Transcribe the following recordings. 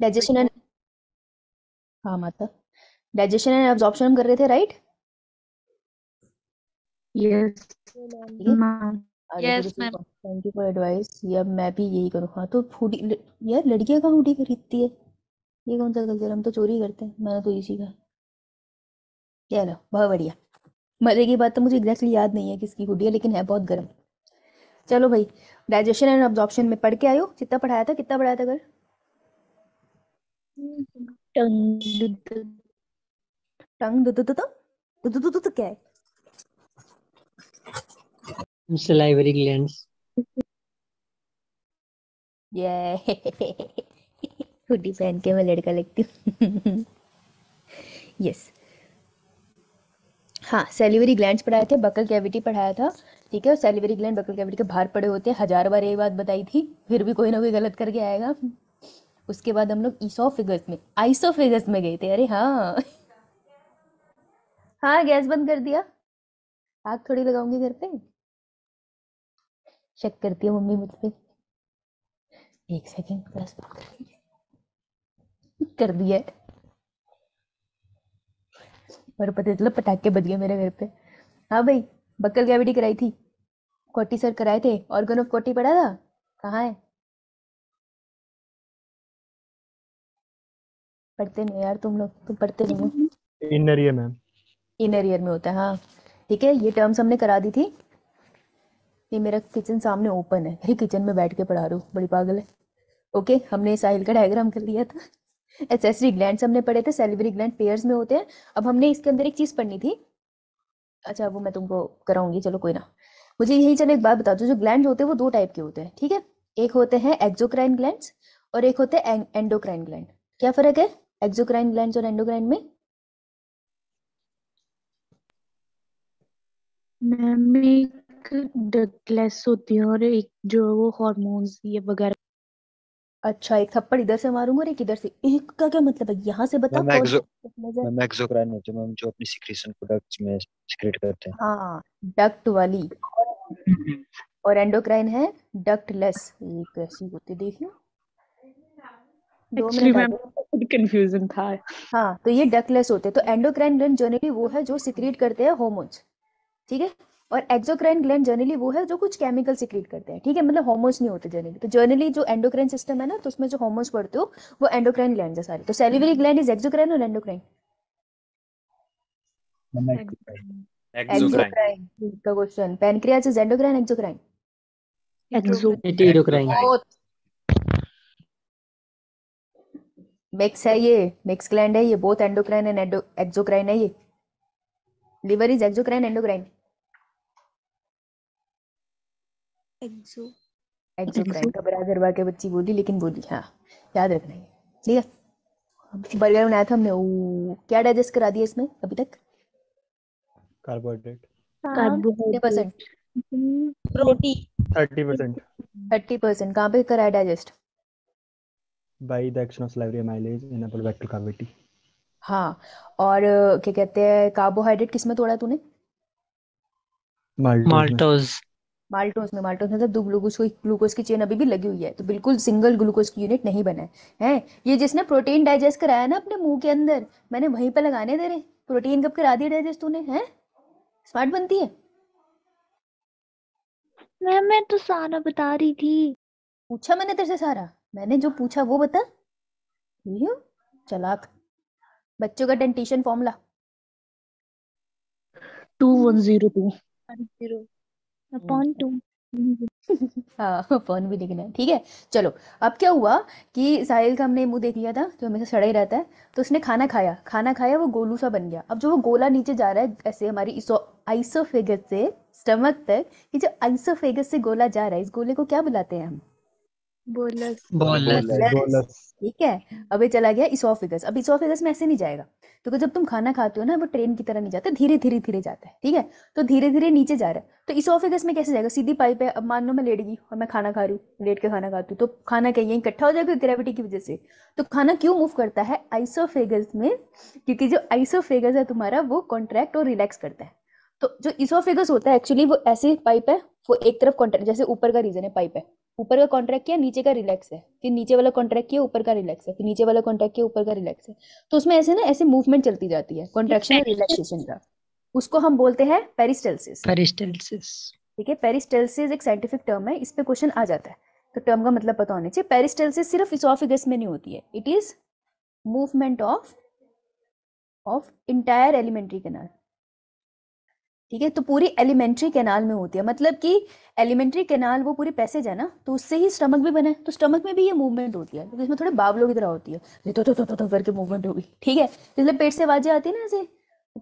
Digestion and हाँ माता digestion and absorption हम कर रहे थे right yes yes ma'am thank you for advice या मैं भी यही करूँ हाँ तो हुडी यार लड़कियाँ कहाँ हुडी खरीदती है ये कौन सा गलती हम तो चोरी करते हैं मैंने तो ये सीखा चलो बहुत बढ़िया मजे की बात तो मुझे एग्जैक्टली याद नहीं है किसकी हुडी है लेकिन है बहुत गर्म चलो भाई डाइजेशन एंड ऑब्जॉर्प्शन में पढ़ के आयो कितना पढ़ाया था कितना पढ़ाया था कल टंग क्या है हुडी पहन के मैं लड़का लगती हूँ यस हाँ सेलिवरी ग्लैंड पढ़ाए थे बकल कैविटी पढ़ाया था ठीक है और सेलिवरी ग्लैंड बकल कैविटी के बाहर पड़े होते हैं हजार बार ये बात बताई थी फिर भी कोई ना कोई गलत करके आएगा उसके बाद हम लोग ईसो फिगर्स में आइसो फिगर्स में गए थे अरे हाँ हाँ गैस बंद कर दिया आग थोड़ी लगाऊंगी घर पे शक करती है मम्मी मुझ एक सेकेंड बंद कर दिया और पता चला पटाखे बज गए मेरे घर पे हाँ भाई बक्कल कैविटी कराई थी कोटी सर कराए थे ऑर्गन ऑफ कोटी पढ़ा था कहाँ है पढ़ते नहीं यार तुम लोग तुम पढ़ते नहीं हो inner ear ma'am inner ear में होता है हाँ ठीक है ये टर्म्स हमने करा दी थी ये मेरा किचन सामने ओपन है अरे किचन में बैठ के पढ़ा रहा हूँ बड़ी पागल है ओके हमने साहिल का डायग्राम कर लिया था एसेसरी ग्लैंड हमने पढ़े थे सेलिवरी ग्लैंड पेयर्स में होते हैं अब हमने इसके अंदर एक चीज पढ़नी थी अच्छा वो मैं तुमको कराऊंगी चलो कोई ना मुझे यही चलो एक बात बता दो जो ग्लैंड होते हैं वो दो टाइप के होते हैं ठीक है एक होते हैं एक्जोक्राइन ग्लैंड और एक होते हैं एंडोक्राइन ग्लैंड क्या फर्क है एक्सोक्राइन ग्लैंड और एंडोक्राइन में मैम एक डगलेस होती है और एक जो वो ये वगैरह अच्छा एक थप्पड़ इधर से मारूंगा और एक इधर से एक का क्या मतलब है यहाँ से बता मैम एक्सोक्राइन मैम जो अपनी में करते हैं हाँ डक्ट वाली हम्म। और एंडोक्राइन है डक्टलेस ये कैसी होती देखिए कंफ्यूजन था हाँ तो ये डकलेस होते हैं तो एंडोक्राइन ग्लैंड जनरली वो है जो सिक्रीट करते हैं होमोज ठीक है और एक्सोक्राइन ग्लैंड जनरली वो है जो कुछ केमिकल सिक्रीट करते हैं ठीक है मतलब होमोज नहीं होते जनरली तो जनरली जो एंडोक्राइन सिस्टम है ना तो उसमें जो होमोज पड़ते हो वो एंडोक्राइन ग्लैंड है सारे तो सेलिवरी ग्लैंड इज एक्सोक्राइन और एंडोक्राइन एक्सोक्राइन का question pancreas is endocrine exocrine exocrine mix है ये मिक्स ग्लैंड है ये बोथ एंडोक्राइन एंड एक्सोक्राइन है ये liver is exocrine endocrine exo exocrine घबरा घर के बच्ची बोली लेकिन बोली हाँ याद रखना है ठीक है बर्गर बनाया था हमने ओ, क्या डाइजेस्ट करा दिया इसमें अभी तक carbohydrate carbohydrate protein thirty percent thirty percent कहाँ पे कराया digest by the action of salivary amylase in upper ventral cavity हाँ और क्या कहते हैं कार्बोहाइड्रेट किसमें तोड़ा तूने माल्टोज माल्टोज में माल्टोज मतलब दो ग्लूकोज को ग्लूकोज की चेन अभी भी लगी हुई है तो बिल्कुल सिंगल ग्लूकोज की यूनिट नहीं बना है हैं ये जिसने प्रोटीन डाइजेस्ट कराया ना अपने मुंह के अंदर मैंने वहीं पर लगाने दे रहे प्रोटीन कब करा दिया डाइजेस्ट तूने हैं स्मार्ट बनती है मैं मैं तो सारा बता रही थी पूछा मैंने तेरे से सारा मैंने जो पूछा वो बता यू चलाक बच्चों का dentition formula two one zero two hmm. Upon हाँ अपॉन भी लिखना है ठीक है चलो अब क्या हुआ कि साहिल का हमने मुंह देख लिया था जो हमेशा सड़ा ही रहता है तो उसने खाना खाया खाना खाया वो गोलू सा बन गया अब जो वो गोला नीचे जा रहा है ऐसे हमारी इसो आइसोफेगस से स्टमक तक कि जो आइसोफेगस से गोला जा रहा है इस गोले को क्या बुलाते हैं हम बोलस बोलस ठीक है अब चला गया इसोफिगस अब इसोफिगस में ऐसे नहीं जाएगा तो जब तुम खाना खाते हो ना वो ट्रेन की तरह नहीं जाता धीरे धीरे धीरे जाता है ठीक है तो धीरे धीरे नीचे जा रहा है तो इसोफिगस में कैसे जाएगा सीधी पाइप है अब मान लो मैं लेट गई और मैं खाना खा रही हूँ लेट के खाना खाती हूँ तो खाना कहीं यहीं इकट्ठा हो जाएगा ग्रेविटी की वजह से तो खाना क्यों मूव करता है आइसोफेगस में क्योंकि जो आइसोफेगस है तुम्हारा वो कॉन्ट्रैक्ट और रिलैक्स करता है तो जो इसोफेगस होता है एक्चुअली वो ऐसे पाइप है वो एक तरफ कॉन्ट्रैक्ट जैसे ऊपर का रीजन है पाइप है ऊपर का कॉन्ट्रैक्ट किया नीचे का रिलैक्स है फिर नीचे वाला कॉन्ट्रैक्ट किया ऊपर का रिलैक्स है फिर नीचे वाला कॉन्ट्रैक्ट किया ऊपर का रिलैक्स है तो उसमें ऐसे ना ऐसे मूवमेंट चलती जाती है कॉन्ट्रेक्शन और रिलैक्सेशन का उसको हम बोलते हैं पेरिस्टेलसिस पेरिस्टेलसिस ठीक है पेरिस्टेल्सिस एक साइंटिफिक टर्म है इस पे क्वेश्चन आ जाता है तो टर्म का मतलब पता होना चाहिए पेरिस्टेल्सिस सिर्फ इसोफिगस में नहीं होती है it is movement of of entire alimentary canal ठीक है तो पूरी एलिमेंट्री कैनाल में होती है मतलब कि एलिमेंट्री कैनाल वो पूरे पैसेज है ना तो उससे ही स्टमक भी बना तो स्टमक में भी ये मूवमेंट होती है तो इसमें थोड़े बावलों की तरह होती है तो तो तो तो तो करके मूवमेंट होगी ठीक है जिसमें तो पेट से आवाजें आती है ना ऐसे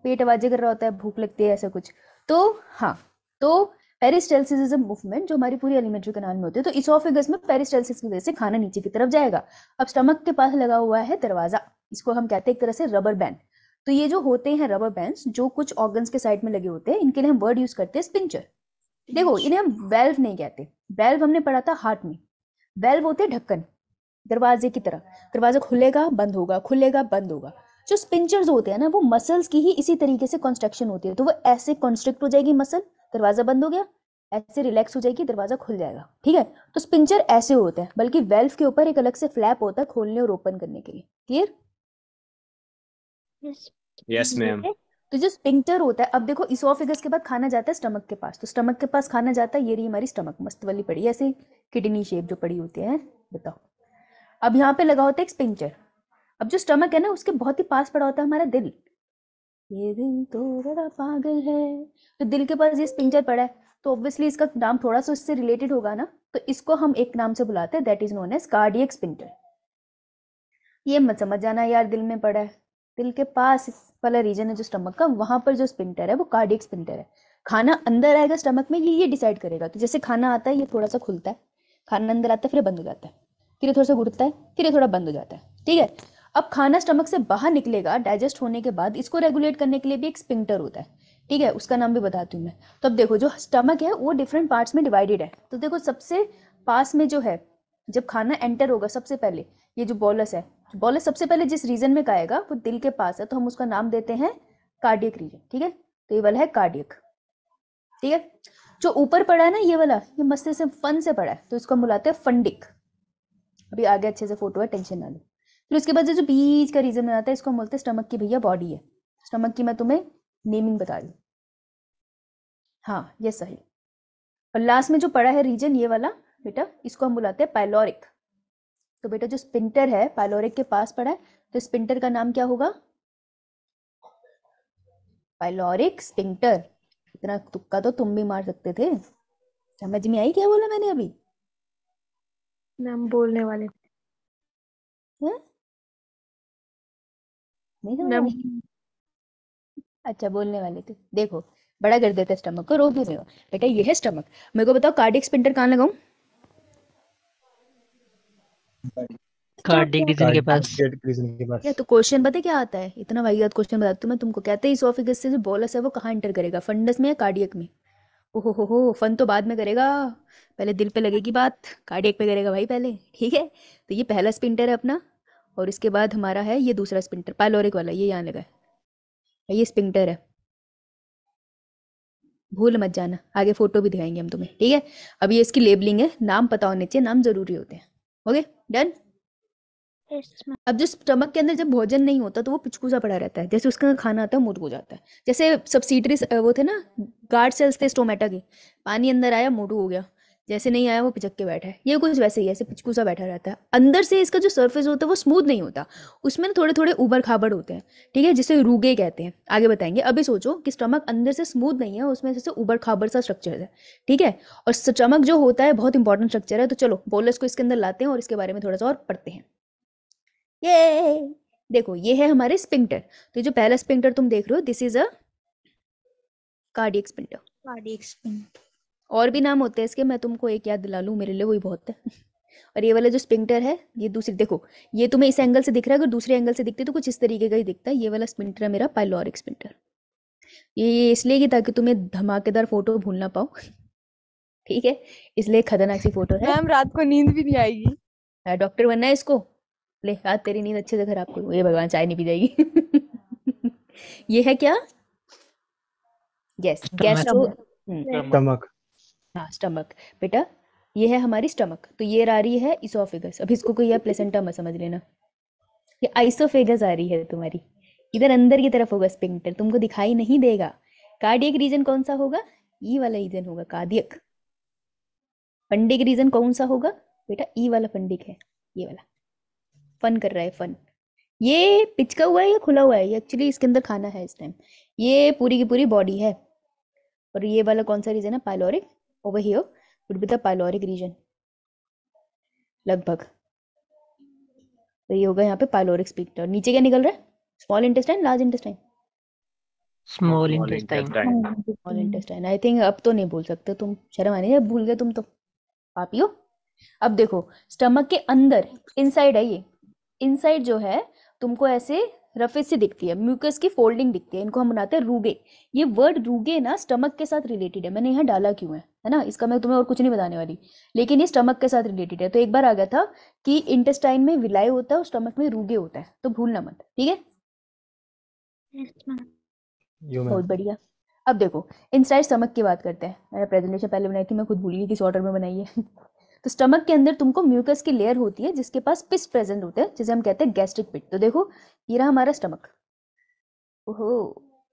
पेट आवाजें कर रहा होता है भूख लगती है ऐसा कुछ तो हाँ तो पेरिस्टेलसिस इज अ मूवमेंट जो हमारी पूरी एलिमेंट्री कैनाल में होती है तो इसोफिगस में पेरिस्टेलसिस की वजह से खाना नीचे की तरफ जाएगा अब स्टमक के पास लगा हुआ है दरवाजा इसको हम कहते हैं एक तरह से रबर बैंड तो ये जो होते हैं रबर बैंड्स जो कुछ ऑर्गन्स के साइड में लगे होते हैं इनके लिए हम वर्ड यूज करते हैं स्पिंचर देखो इन्हें हम वेल्व नहीं कहते वेल्व हमने पढ़ा था हार्ट में वेल्व होते हैं ढक्कन दरवाजे की तरह दरवाजा खुलेगा बंद होगा खुलेगा बंद होगा जो स्पिंचर्स होते हैं ना वो मसल्स की ही इसी तरीके से कंस्ट्रक्शन होती है तो वो ऐसे कॉन्स्ट्रिक्ट हो जाएगी मसल दरवाजा बंद हो गया ऐसे रिलैक्स हो जाएगी दरवाजा खुल जाएगा ठीक है तो स्पिंचर ऐसे होते हैं बल्कि वेल्व के ऊपर एक अलग से फ्लैप होता है खोलने और ओपन करने के लिए क्लियर yes, मैम तो जो स्पिंक्टर होता है अब देखो इसोफिगस के बाद खाना जाता है स्टमक के पास तो स्टमक के पास खाना जाता है ये रही हमारी स्टमक मस्त वाली पड़ी है ऐसे किडनी शेप जो पड़ी होती है बताओ अब यहाँ पे लगा होता है एक स्पिंक्चर अब जो स्टमक है ना उसके बहुत ही पास पड़ा होता है हमारा दिल ये दिल तो बड़ा पागल है तो दिल के पास ये स्पिंक्चर पड़ा है तो ऑब्वियसली इसका नाम थोड़ा सा उससे रिलेटेड होगा ना तो इसको हम एक नाम से बुलाते हैं that is known as cardiac sphincter ये मत समझ जाना यार दिल में पड़ा है दिल के पास वाला रीजन है जो स्टमक का वहां पर जो स्पिंटर है वो कार्डियक स्पिंटर है खाना अंदर आएगा स्टमक में ये ये डिसाइड करेगा कि तो जैसे खाना आता है ये थोड़ा सा खुलता है खाना अंदर आता है फिर बंद हो जाता है फिर थोड़ा सा घुटता है फिर थोड़ा बंद हो जाता है ठीक है अब खाना स्टमक से बाहर निकलेगा डाइजेस्ट होने के बाद इसको रेगुलेट करने के लिए भी एक स्पिंटर होता है ठीक है उसका नाम भी बताती हूँ मैं तो अब देखो जो स्टमक है वो डिफरेंट पार्ट्स में डिवाइडेड है तो देखो सबसे पास में जो है जब खाना एंटर होगा सबसे पहले ये जो बॉलस है बोले सबसे पहले जिस रीजन में गाएगा वो दिल के पास है तो हम उसका नाम देते हैं कार्डियक रीजन ठीक है तो ये वाला है कार्डियक ठीक है जो ऊपर पड़ा है ना ये वाला ये मस्ते से फन से पड़ा है तो इसको हम बुलाते हैं फंडिक अभी आगे अच्छे से फोटो है टेंशन ना लो फिर उसके बाद जो बीच का रीजन बनाता है इसको हम बोलते हैं स्टमक की भैया बॉडी है स्टमक की मैं तुम्हें नेमिंग बता दू हाँ ये सही और लास्ट में जो पड़ा है रीजन ये वाला बेटा इसको हम बुलाते हैं पैलोरिक तो बेटा जो स्पिंटर है पाइलोरिक के पास पड़ा है तो स्पिंटर का नाम क्या होगा पाइलोरिक स्पिंटर इतना तुक्का तो तुम भी मार सकते थे समझ में आई क्या बोला मैंने अभी नाम बोलने वाले है? हाँ? नहीं अच्छा बोलने वाले थे देखो बड़ा कर देते स्टमक को रोक भी नहीं हो बेटा ये है स्टमक मेरे को बताओ कार्डिक स्पिंटर कहाँ लगाऊं थर्ड डिग्री के पास या तो क्वेश्चन पता क्या आता है इतना वाहियात क्वेश्चन बताती हूँ मैं तुमको कहते हैं इसोफिगस से जो बॉलस है वो कहाँ एंटर करेगा फंडस में या कार्डियक में ओहो हो हो फन तो बाद में करेगा पहले दिल पे लगेगी बात कार्डियक पे करेगा भाई पहले ठीक है तो ये पहला स्पिंटर है अपना और इसके बाद हमारा है ये दूसरा स्पिंटर पायलोरिक वाला ये यहाँ लगा है ये स्पिंटर है भूल मत जाना आगे फोटो भी दिखाएंगे हम तुम्हें ठीक है अब ये इसकी लेबलिंग है नाम पता होने चाहिए नाम जरूरी होते हैं ओके डन अब जो स्टमक के अंदर जब भोजन नहीं होता तो वो पिचकूसा पड़ा रहता है जैसे उसका खाना आता है मुर्ग हो जाता है जैसे सब्सिडरी वो थे ना गार्ड सेल्स थे स्टोमेटा के पानी अंदर आया मोटू हो गया जैसे नहीं आया वो पिचक के बैठा है ये कुछ वैसे ही ऐसे पिचकूसा बैठा रहता है अंदर से इसका जो सरफेस होता है वो स्मूथ नहीं होता उसमें ना थोड़े थोड़े उबर खाबड़ होते हैं ठीक है जिसे रूगे कहते हैं आगे बताएंगे अभी सोचो कि स्टमक अंदर से स्मूथ नहीं है उसमें जैसे उबर खाबड़ सा स्ट्रक्चर है ठीक है और स्टमक जो होता है बहुत इंपॉर्टेंट स्ट्रक्चर है तो चलो बोलस को इसके अंदर लाते हैं और इसके बारे में थोड़ा सा और पढ़ते हैं ये देखो ये है हमारे स्पिंटर तो जो पहला स्पिंक्टर तुम देख रहे हो this is a cardiac sphincter cardiac sphincter और भी नाम होते हैं इसके मैं तुमको एक याद दिला लूँ मेरे लिए वही बहुत है और ये वाला जो स्पिंटर है ये दूसरी देखो ये तुम्हें इस एंगल से दिख रहा है अगर दूसरे एंगल से दिखते तो कुछ इस तरीके का ही दिखता है ये वाला स्पिंटर है मेरा पाइलोरिक स्पिंटर ये इसलिए कि ताकि तुम्हें धमाकेदार फोटो भूल ना पाओ ठीक है इसलिए खतरनाक सी फोटो है मैम रात को नींद भी नहीं आएगी डॉक्टर हाँ, बनना है इसको ले रात तेरी नींद अच्छे से खराब करो ये भगवान चाय नहीं पी जाएगी ये है क्या यस गैस्ट्रो स्टमक हम्म। हाँ स्टमक बेटा ये है हमारी स्टमक तो ये आ रही है इसोफेगस अब इसको कोई प्लेसेंटा मत समझ लेना ये आइसोफेगस आ रही है तुम्हारी इधर अंदर की तरफ होगा स्पिंक्टर तुमको दिखाई नहीं देगा कार्डियक रीजन कौन सा होगा ई e वाला रीजन होगा कार्डियक फंडिक रीजन कौन सा होगा बेटा ई e वाला फंडिक है ये वाला फन कर रहा है फन ये पिचका हुआ है या खुला हुआ है ये एक्चुअली इसके अंदर खाना है इस टाइम ये पूरी की पूरी बॉडी है और ये वाला कौन सा रीजन है pyloric over here would be the pyloric region लगभग तो ये होगा यहाँ पे पाइलोरिक स्पीड नीचे क्या निकल रहा है small intestine large intestine small intestine small intestine I think अब तो नहीं बोल सकते तुम शर्म आने या भूल गए तुम तो पापी हो अब देखो स्टमक के अंदर इनसाइड है ये इनसाइड जो है तुमको ऐसे रफेज से दिखती है म्यूकस की फोल्डिंग दिखती है इनको हम बनाते हैं रूगे ये वर्ड रूगे ना स्टमक के साथ रिलेटेड है मैंने यहाँ डाला क्यों है है ना इसका मैं तुम्हें और कुछ नहीं बताने वाली लेकिन ये स्टमक के साथ रिलेटेड है तो एक बार आ गया था कि इंटेस्टाइन में विलाय होता है और स्टमक में रूगे होता है तो भूलना मत ठीक है बहुत बढ़िया अब देखो इनसाइड स्टमक की बात करते हैं मैंने प्रेजेंटेशन पहले बनाई थी मैं खुद भूल गई किस ऑर्डर में बनाई है तो स्टमक के अंदर तुमको म्यूकस की लेयर होती है जिसके पास पिस प्रेजेंट होते हैं जिसे हम कहते हैं गैस्ट्रिक पिट तो देखो ये रहा हमारा स्टमक ओहो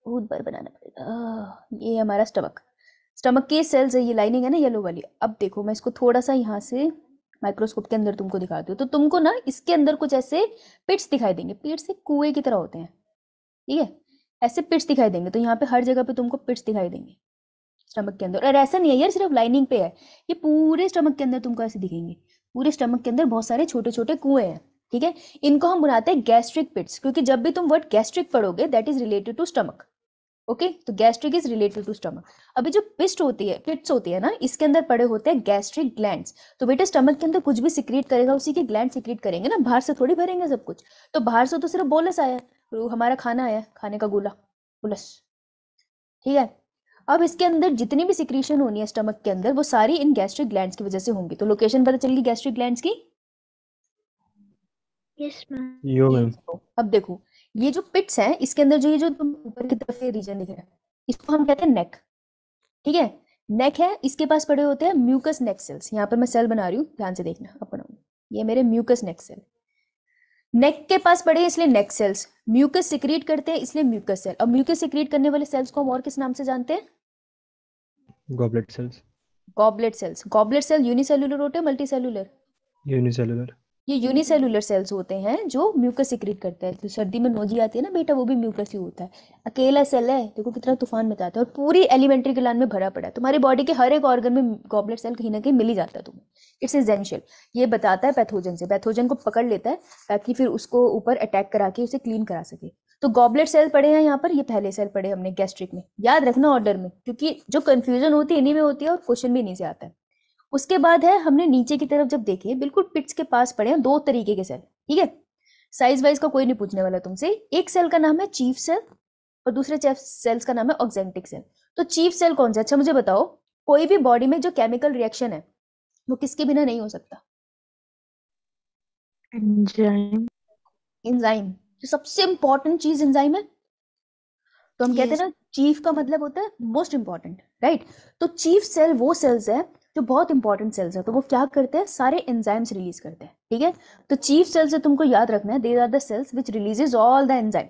बहुत बार बनाना पड़ेगा ये हमारा स्टमक स्टमक के सेल्स है ये लाइनिंग है ना येलो वाली अब देखो मैं इसको थोड़ा सा यहाँ से माइक्रोस्कोप के अंदर तुमको दिखाती हूँ तो तुमको ना इसके अंदर कुछ ऐसे पिट्स दिखाई देंगे पिट्स एक कुएं की तरह होते हैं ठीक है ऐसे पिट्स दिखाई देंगे तो यहाँ पे हर जगह पे तुमको पिट्स दिखाई देंगे स्टमक के अंदर और ऐसा नहीं है यार सिर्फ लाइनिंग पे है ये पूरे स्टमक के अंदर तुमको ऐसे दिखेंगे पूरे स्टमक के अंदर बहुत सारे छोटे छोटे कुएं हैं ठीक है इनको हम बुलाते हैं गैस्ट्रिक पिट्स क्योंकि जब भी तुम वर्ड गैस्ट्रिक पढ़ोगे that is related to stomach okay तो gastric is related to stomach अभी जो पिस्ट होती है पिट्स होती है ना इसके अंदर पड़े होते हैं गैस्ट्रिक ग्लैंड तो बेटे स्टमक के अंदर कुछ भी सिक्रीट करेगा उसी के ग्लैंड सिक्रीट करेंगे ना बाहर से थोड़ी भरेंगे सब कुछ तो बाहर से तो सिर्फ बोलस आया तो हमारा खाना आया खाने का गोला बोलस ठीक है अब इसके अंदर जितनी भी सिक्रीशन होनी है स्टमक के अंदर वो सारी इन गैस्ट्रिक ग्लैंड की वजह से होंगी तो लोकेशन पता चलेगी गैस्ट्रिक ग्लैंड की अब देखो ये जो पिट्स हैं इसके अंदर जो ये जो ऊपर की तरफ रीजन दिख रहा है इसको हम कहते हैं नेक ठीक है नेक है इसके पास पड़े होते हैं म्यूकस नेक सेल्स यहाँ पर मैं सेल बना रही हूँ ध्यान से देखना अब बनाऊंगी ये मेरे म्यूकस नेक सेल नेक के पास पड़े इसलिए नेक सेल्स म्यूकस सिक्रीट करते हैं इसलिए म्यूकस सेल और म्यूकस सिक्रीट करने वाले सेल्स को हम और किस नाम से जानते हैं goblet cells goblet cells goblet cell unicellular होते हैं मल्टीसेलुलर यूनिसेलुलर ये यूनिसेलुलर सेल्स होते हैं जो म्यूकस सिक्रीट करते हैं तो सर्दी में नोजी आती है ना बेटा वो भी म्यूकस ही होता है अकेला सेल है देखो कितना तूफान मचाता है और पूरी एलिमेंट्री ग्लैंड में भरा पड़ा है तुम्हारी बॉडी के हर एक ऑर्गन में गॉबलेट सेल कहीं ना कहीं मिल ही जाता है तुम्हें इट्स एजेंशियल ये बताता है पैथोजन से पैथोजन को पकड़ लेता है ताकि फिर उसको ऊपर अटैक करा के उसे क्लीन करा सके तो गॉबलेट सेल पड़े हैं यहाँ पर ये पहले सेल पड़े हमने गैस्ट्रिक में याद रखना ऑर्डर में क्योंकि जो कन्फ्यूजन होती है इन्हीं में होती है और क्वेश्चन भी इन्हीं से आता है उसके बाद है हमने नीचे की तरफ जब देखे बिल्कुल पिट्स के पास पड़े हैं दो तरीके के सेल ठीक है साइज वाइज का कोई नहीं पूछने वाला तुमसे एक सेल का नाम है चीफ सेल और दूसरे सेल्स का नाम है ऑक्जेंटिक सेल तो चीफ सेल कौन सा अच्छा मुझे बताओ कोई भी बॉडी में जो केमिकल रिएक्शन है वो किसके बिना नहीं हो सकता एंजाइम एंजाइम जो सबसे इंपॉर्टेंट चीज एंजाइम है तो हम yes. कहते हैं ना चीफ का मतलब होता है मोस्ट इंपॉर्टेंट राइट तो चीफ सेल वो सेल्स है जो बहुत इंपॉर्टेंट सेल्स है तो वो क्या करते हैं सारे एंजाइम्स रिलीज करते हैं ठीक है तो चीफ सेल्स से तुमको याद रखना है there are the cells which releases all the enzyme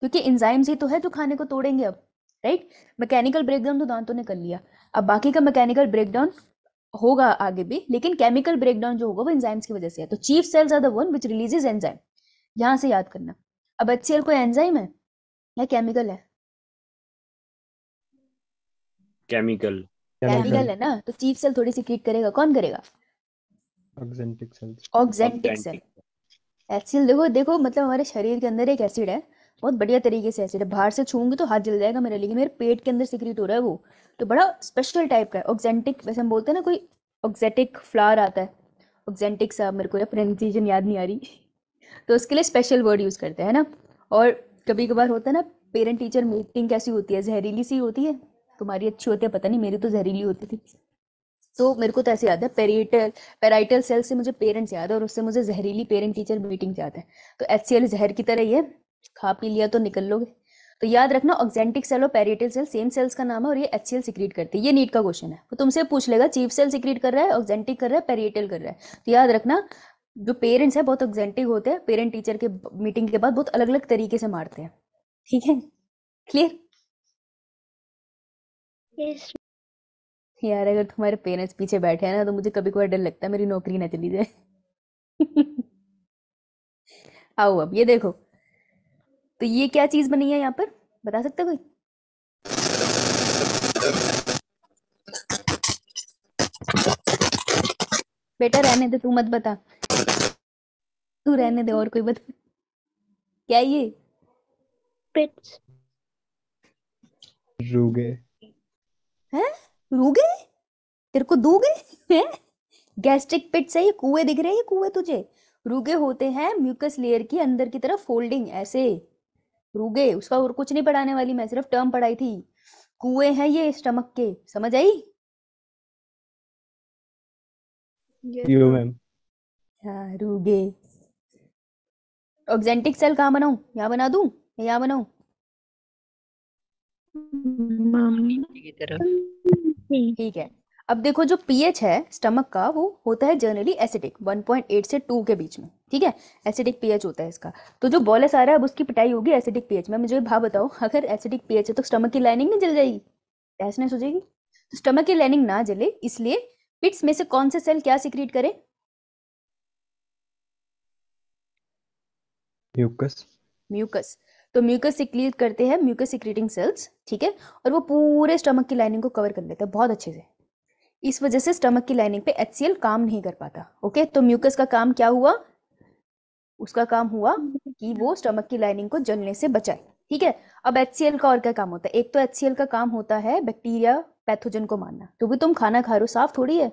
क्योंकि एंजाइम्स ही तो है जो खाने को तोड़ेंगे अब राइट मैकेनिकल ब्रेकडाउन तो दांतों ने कर लिया अब बाकी का मैकेनिकल ब्रेकडाउन होगा आगे भी लेकिन केमिकल ब्रेकडाउन जो होगा वो एंजाइम्स की वजह से है तो chief cells are the one which releases enzyme यहाँ से याद करना अब एच सी कोई एंजाइम है या केमिकल है केमिकल कैपिटल है ना तो चीफ सेल थोड़ी सिक्रीट करेगा कौन करेगा ऑक्सेंटिक सेल ऑक्सेंटिक सेल एसिल देखो देखो मतलब हमारे शरीर के अंदर एक एसिड है बहुत बढ़िया तरीके से एसिड है बाहर से छूंगी तो हाथ जल जाएगा मेरा लेकिन मेरे पेट के अंदर सिक्रीट हो रहा है वो तो बड़ा स्पेशल टाइप का है ऑक्सेंटिक वैसे हम बोलते हैं ना कोई ऑक्जेटिक फ्लावर आता है ऑक्जेंटिक सा मेरे को या प्रोनाउंसिएशन याद नहीं आ रही तो उसके लिए स्पेशल वर्ड यूज़ करते हैं ना और कभी कभार होता है ना पेरेंट टीचर मीटिंग कैसी होती है जहरीली सी होती है तुम्हारी अच्छी होती है पता नहीं मेरी तो जहरीली होती थी तो मेरे को तो ऐसे याद है पेरिटल पेराइटल सेल से मुझे पेरेंट्स याद है और उससे मुझे जहरीली पेरेंट टीचर मीटिंग याद है तो एच सी एल जहर की तरह ही है खा पी लिया तो निकल लोगे तो याद रखना ऑक्जेंटिक सेल और पेरिटल सेल सेम सेल्स का नाम है और ये एच सी एल सिक्रीट करती है ये नीट का क्वेश्चन है वो तो तुमसे पूछ लेगा चीफ सेल सिक्रीट कर रहा है ऑक्जेंटिक कर रहा है पेरिटल कर रहा है तो याद रखना जो पेरेंट्स है बहुत ऑक्जेंटिक होते हैं पेरेंट टीचर के मीटिंग के बाद बहुत अलग अलग तरीके से मारते हैं ठीक है क्लियर yes. यार अगर तुम्हारे पेरेंट्स पीछे बैठे हैं ना तो मुझे कभी कभार डर लगता है मेरी नौकरी ना चली जाए आओ अब ये देखो तो ये क्या चीज बनी है यहाँ पर बता सकते कोई बेटा रहने दे तू मत बता तू रहने दे और कोई बता क्या ये रुगे हैं रोगे तेरे को दोगे हैं गैस्ट्रिक पिट से ये कुएं दिख रहे हैं कुएं तुझे रुगे होते हैं म्यूकस लेयर की अंदर की तरफ फोल्डिंग ऐसे रुगे उसका और कुछ नहीं पढ़ाने वाली मैं सिर्फ टर्म पढ़ाई थी कुएं हैं ये स्टमक के समझ आई यू मैम हाँ रुगे ऑक्सेंटिक सेल कहाँ बनाऊं यहाँ बना दूं यहाँ बनाऊं ठीक है अब देखो जो पीएच है स्टमक का वो होता है जनरली एसिडिक 1.8 से 2 के बीच में ठीक है एसिडिक पीएच होता है इसका तो जो बॉलस आ रहा है अब उसकी पिटाई होगी एसिडिक पीएच में मुझे भाव बताओ अगर एसिडिक पीएच है तो स्टमक की लाइनिंग नहीं जल जाएगी ऐसा नहीं सोचेगी तो स्टमक की लाइनिंग ना जले इसलिए पिट्स में से कौन से सेल क्या सिक्रीट करे म्यूकस म्यूकस तो म्यूकस सिक्रीट करते हैं म्यूकस सिक्रीटिंग सेल्स ठीक है और वो पूरे स्टमक की लाइनिंग को कवर कर लेते हैं बहुत अच्छे से इस वजह से स्टमक की लाइनिंग पे एच काम नहीं कर पाता ओके तो म्यूकस का काम क्या हुआ उसका काम हुआ कि वो स्टमक की लाइनिंग को जलने से बचाए ठीक है अब एच का और क्या काम होता है एक तो एच का काम होता है बैक्टीरिया पैथोजन को मारना तो भी तुम खाना खा रहे हो साफ थोड़ी है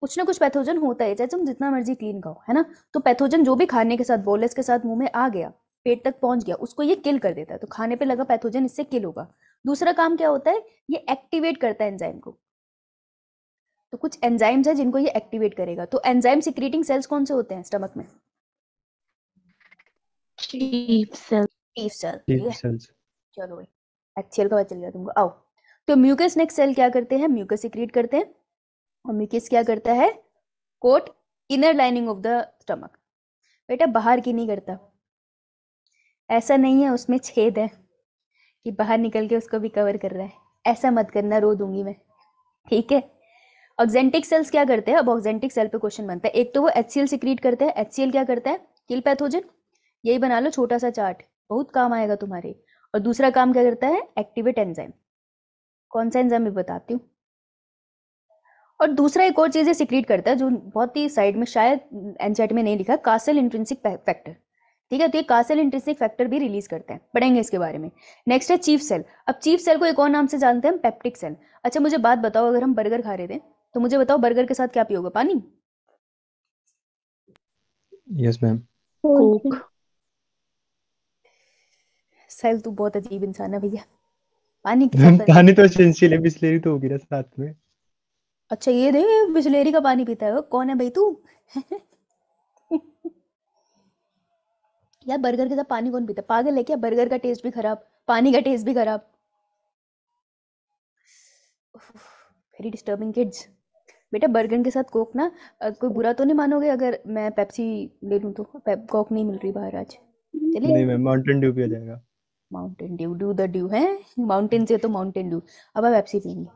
कुछ ना कुछ पैथोजन होता है चाहे तुम जितना मर्जी क्लीन खाओ है ना तो पैथोजन जो भी खाने के साथ बोलेस के साथ मुंह में आ गया पेट तक पहुंच गया उसको ये किल कर देता है तो खाने पे लगा पैथोजन इससे किल होगा दूसरा काम क्या होता है ये एक्टिवेट करता है एंजाइम को तो कुछ एंजाइम्स है जिनको ये एक्टिवेट करेगा तो एंजाइम सिक्रीटिंग सेल्स कौन से होते हैं स्टमक में चलो का तो चल गया तुमको आओ तो म्यूकस नेक्स्ट सेल क्या करते हैं म्यूकस सिक्रीट करते हैं और म्यूकस क्या करता है coat inner lining of the stomach बेटा बाहर की नहीं करता ऐसा नहीं है उसमें छेद है कि बाहर निकल के उसको भी कवर कर रहा है ऐसा मत करना रो दूंगी मैं ठीक है ऑक्जेंटिक सेल्स क्या करते हैं अब ऑक्जेंटिक सेल पे क्वेश्चन बनता है एक तो वो एच सी एल सिक्रीट करते हैं एच सी एल क्या करता है किल पैथोजन यही बना लो छोटा सा चार्ट बहुत काम आएगा तुम्हारे और दूसरा काम क्या करता है एक्टिवेट एंजाइम कौन सा एंजाइम मैं बताती हूँ और दूसरा एक और चीज़ ये सिक्रीट करता है जो बहुत ही साइड में शायद एनसेट अं, में नहीं लिखा कासल इंट्रेंसिक फैक्टर ठीक है तो ये कासल इंटरेस्टिक फैक्टर भी रिलीज करते हैं पढ़ेंगे इसके बारे में नेक्स्ट है चीफ सेल अब चीफ सेल को एक और नाम से जानते हैं पेप्टिक सेल अच्छा मुझे बात बताओ अगर हम बर्गर खा रहे थे तो मुझे बताओ बर्गर के साथ क्या पियोगे पानी यस मैम कोक सेल तू बहुत अजीब इंसान है भैया पानी के साथ पानी तो सिंसियरली बिस्लेरी तो होगी ना साथ में अच्छा ये दे बिस्लेरी का पानी पीता है कौन है भाई तू यार बर्गर के साथ पानी कौन पीता पागल है क्या बर्गर का टेस्ट भी खराब पानी का टेस्ट भी खराब वेरी डिस्टर्बिंग किड्स बेटा बर्गर के साथ कोक ना कोई बुरा तो नहीं मानोगे अगर मैं पेप्सी ले लूं तो कोक नहीं मिल रही बाहर आज चलिए नहीं मैं माउंटेन ड्यू पिया जाएगा Mountain Dew do the Dew है माउंटेन से तो माउंटेन ड्यू अब आप पेप्सी पियेंगे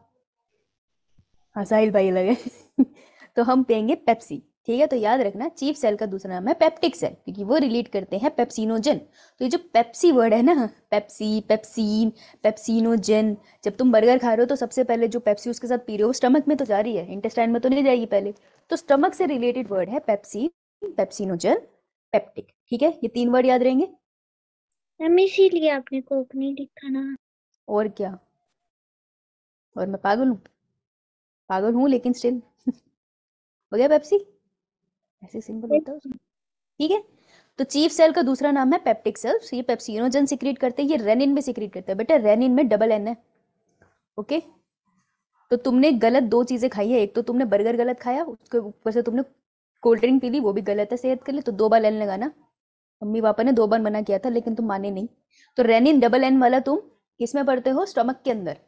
हाँ साहिल भाई लगे तो हम पियेंगे पेप्सी ठीक है तो याद रखना चीफ सेल का दूसरा नाम है पेप्टिक सेल क्योंकि वो रिलेट करते हैं पेप्सिनोजन तो ये जो पेप्सी वर्ड है ना पेप्सी पेप्सिन पेप्सिनोजन जब तुम बर्गर खा रहे हो तो सबसे पहले जो पेप्सी उसके साथ पी रहे हो स्टमक में तो जा रही है इंटेस्टाइन में तो नहीं जाएगी पहले तो स्टमक से रिलेटेड वर्ड है पेप्सी पेप्सिनोजन पेप्टिक ठीक है ये तीन वर्ड याद रहेंगे इसीलिए आपने कोक नहीं लिखा ना और क्या और मैं पागल हूँ पागल हूँ लेकिन स्टिल हो गया पेप्सी ऐसे सिंबल होता है ठीक है तो चीफ सेल का दूसरा नाम है पेप्टिक सेल्स तो ये पेप्सिनोजन सिक्रीट करते हैं ये रेनिन में सिक्रीट करते हैं बेटा रेनिन में डबल एन है ओके तो तुमने गलत दो चीज़ें खाई है एक तो तुमने बर्गर गलत खाया उसके ऊपर से तुमने कोल्ड ड्रिंक पी ली वो भी गलत है सेहत के लिए तो दो बार एन लगाना मम्मी पापा ने दो बार मना किया था लेकिन तुम माने नहीं तो रेनिन डबल एन वाला तुम किस में पढ़ते हो स्टमक के अंदर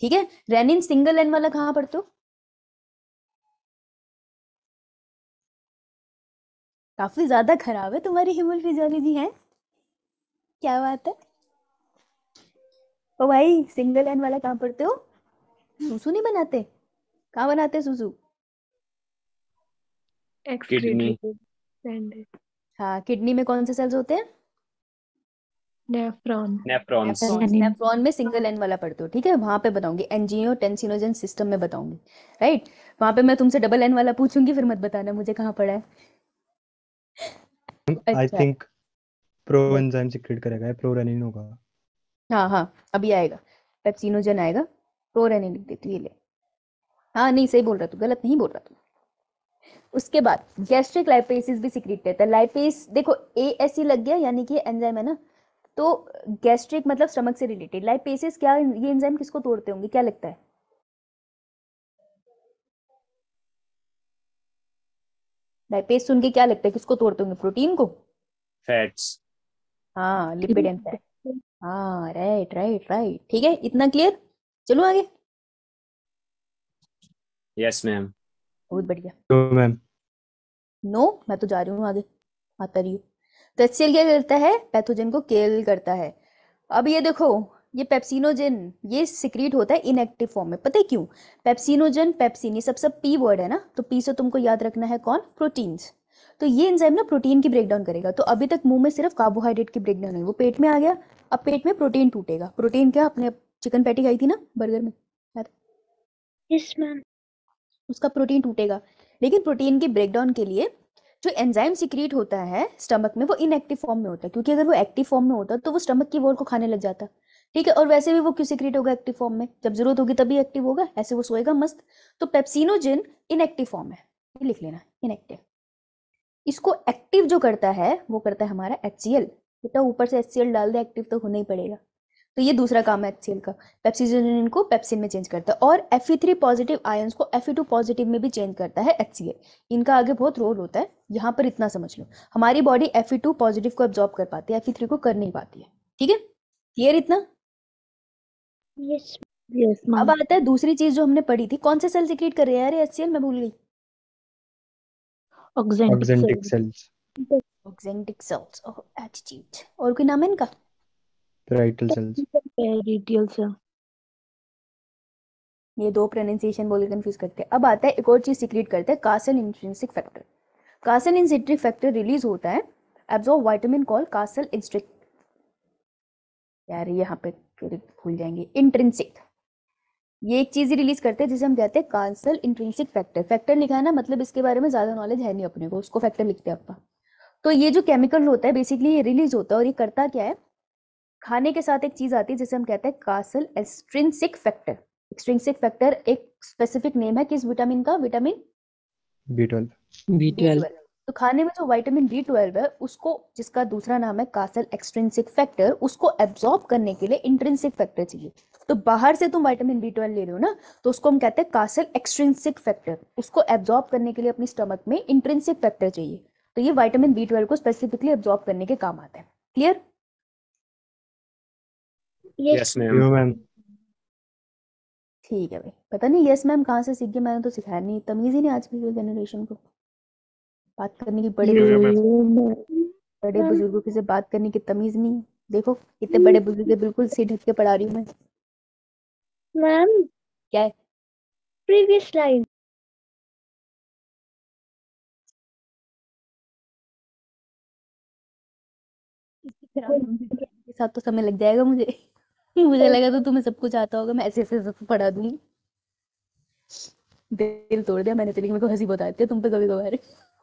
ठीक है रेनिन सिंगल एन वाला कहाँ पढ़ते हो काफी ज्यादा खराब है तुम्हारी ह्यूमन फिजियोलॉजी है क्या बात है ओ भाई सिंगल लाइन वाला कहाँ पढ़ते हो सुसु नहीं बनाते कहाँ बनाते सुसु किडनी हाँ किडनी में कौन से सेल्स होते हैं नेफ्रॉन नेफ्रॉन में सिंगल एन वाला पढ़ते हो ठीक है वहां पे बताऊंगी एनजीओ टेंसिनोजन सिस्टम में बताऊंगी राइट वहां पे मैं तुमसे डबल एन वाला पूछूंगी फिर मत बताना मुझे कहाँ पढ़ा है I think pro enzyme secrete करेगा प्रो रेनिन होगा हाँ हाँ अभी आएगा पेप्सिनोजन आएगा प्रो रेनिन लिख देती ये ले हाँ नहीं सही बोल रहा तू गलत नहीं बोल रहा तू उसके बाद गैस्ट्रिक लाइपेसिस भी सिक्रीट करता है लाइपेस देखो ए एस लग गया यानी कि एंजाइम है ना तो गैस्ट्रिक मतलब स्टमक से रिलेटेड लाइपेसिस क्या ये एंजाइम किसको तोड़ते होंगे क्या लगता है डाइपेज सुन के क्या लगता है किसको तोड़ते होंगे प्रोटीन को फैट्स हाँ लिपिड एंड फैट हाँ राइट राइट राइट ठीक है इतना क्लियर चलो आगे यस मैम बहुत बढ़िया तो मैम नो मैं तो जा रही हूँ आगे आता रही हूँ तो एचसीएल क्या करता है पैथोजन को केल करता है अब ये देखो ये पेप्सिनोजन ये सिक्रीट होता है इनएक्टिव फॉर्म में पता है क्यों पेप्सिनोजन पेप्सिन ये सब सब पी वर्ड है ना तो पी से तुमको याद रखना है कौन प्रोटीन्स तो ये एंजाइम ना प्रोटीन की ब्रेकडाउन करेगा तो अभी तक मुंह में सिर्फ कार्बोहाइड्रेट की ब्रेकडाउन हुई वो पेट में आ गया अब पेट में प्रोटीन टूटेगा प्रोटीन क्या अपने चिकन पैटी खाई थी ना बर्गर में याद यस मैम उसका प्रोटीन टूटेगा लेकिन प्रोटीन के ब्रेकडाउन के लिए जो एंजाइम सिक्रीट होता है स्टमक में वो इनएक्टिव फॉर्म में होता है क्योंकि अगर वो एक्टिव फॉर्म में होता तो वो स्टमक की वॉल को खाने लग जाता ठीक है और वैसे भी वो क्यों सिक्रेट होगा एक्टिव फॉर्म में जब जरूरत होगी तभी एक्टिव होगा ऐसे वो सोएगा मस्त तो पेप्सिनोजिन इनएक्टिव फॉर्म है ये लिख लेना इनएक्टिव इसको एक्टिव जो करता है वो करता है हमारा एच सी एल बेटा ऊपर से एच सी एल डाल दे एक्टिव तो होना ही पड़ेगा तो ये दूसरा काम है एच सी एल का पेप्सिजन को पेप्सिन में चेंज करता है और एफ थ्री पॉजिटिव आयन्स को एफ टू पॉजिटिव में भी चेंज करता है एच सी एल इनका आगे बहुत रोल होता है यहाँ पर इतना समझ लो हमारी बॉडी एफ टू पॉजिटिव को एब्जॉर्ब कर पाती है एफ थ्री e को कर नहीं पाती है ठीक है क्लियर इतना यस यस अब आता है दूसरी चीज जो हमने पढ़ी थी कौन से सेल सिक्रीट कर रहे हैं अरे एचसीएल मैं भूल गई oxyntic cells oxyntic cells oh attitude और कोई नाम है इनका parietal सेल्स पेरिटियल सेल ये दो प्रोनाउंसिएशन बोल के कंफ्यूज करते हैं अब आता है एक और चीज सीक्रेट करते हैं Castle intrinsic factor Castle intrinsic factor release होता है absorb vitamin call Castle intrinsic यार यहाँ पे फिर खुल जाएंगे इंट्रेंसिक ये एक चीज ही रिलीज करते हैं जिसे हम कहते हैं कांसल इंट्रेंसिक फैक्टर फैक्टर लिखा है ना मतलब इसके बारे में ज्यादा नॉलेज है नहीं अपने को उसको फैक्टर लिखते हैं आपका तो ये जो केमिकल होता है बेसिकली ये रिलीज होता है और ये करता क्या है खाने के साथ एक चीज आती है जिसे हम कहते हैं Castle extrinsic factor extrinsic factor एक स्पेसिफिक नेम है किस विटामिन का विटामिन बी ट्वेल्व तो खाने में जो विटामिन बी ट्वेल्व है उसको जिसका दूसरा नाम है कासल एक्सट्रेंसिक फैक्टर उसको एब्जॉर्ब करने के लिए इंट्रेंसिक फैक्टर चाहिए तो बाहर से तुम विटामिन बी ट्वेल्व ले रहे हो ना तो उसको हम कहते हैं कासल एक्सट्रेंसिक फैक्टर उसको एब्जॉर्ब करने के लिए अपनी स्टमक में इंट्रेंसिक फैक्टर चाहिए तो ये वाइटामिन बी ट्वेल्व को स्पेसिफिकली एब्जॉर्ब करने के काम आता है क्लियर ठीक है भाई पता नहीं यस मैम कहाँ से सीख गए मैंने तो सिखाया नहीं तमीज ही नहीं आज की जनरेशन को बात करने की बड़े बड़े बुजुर्गों की से बात करने की तमीज नहीं देखो कितने बड़े हम्म। बुजुर्ग बिल्कुल सिर ढक के पढ़ा रही हूँ मैं मैम क्या है प्रीवियस लाइन के साथ तो समय लग जाएगा मुझे मुझे लगा तो तुम्हें सब कुछ आता होगा मैं ऐसे ऐसे सब पढ़ा दूंगी दिल तोड़ दिया मैंने तेरी मेरे को हंसी बता दी तुम पे कभी कभार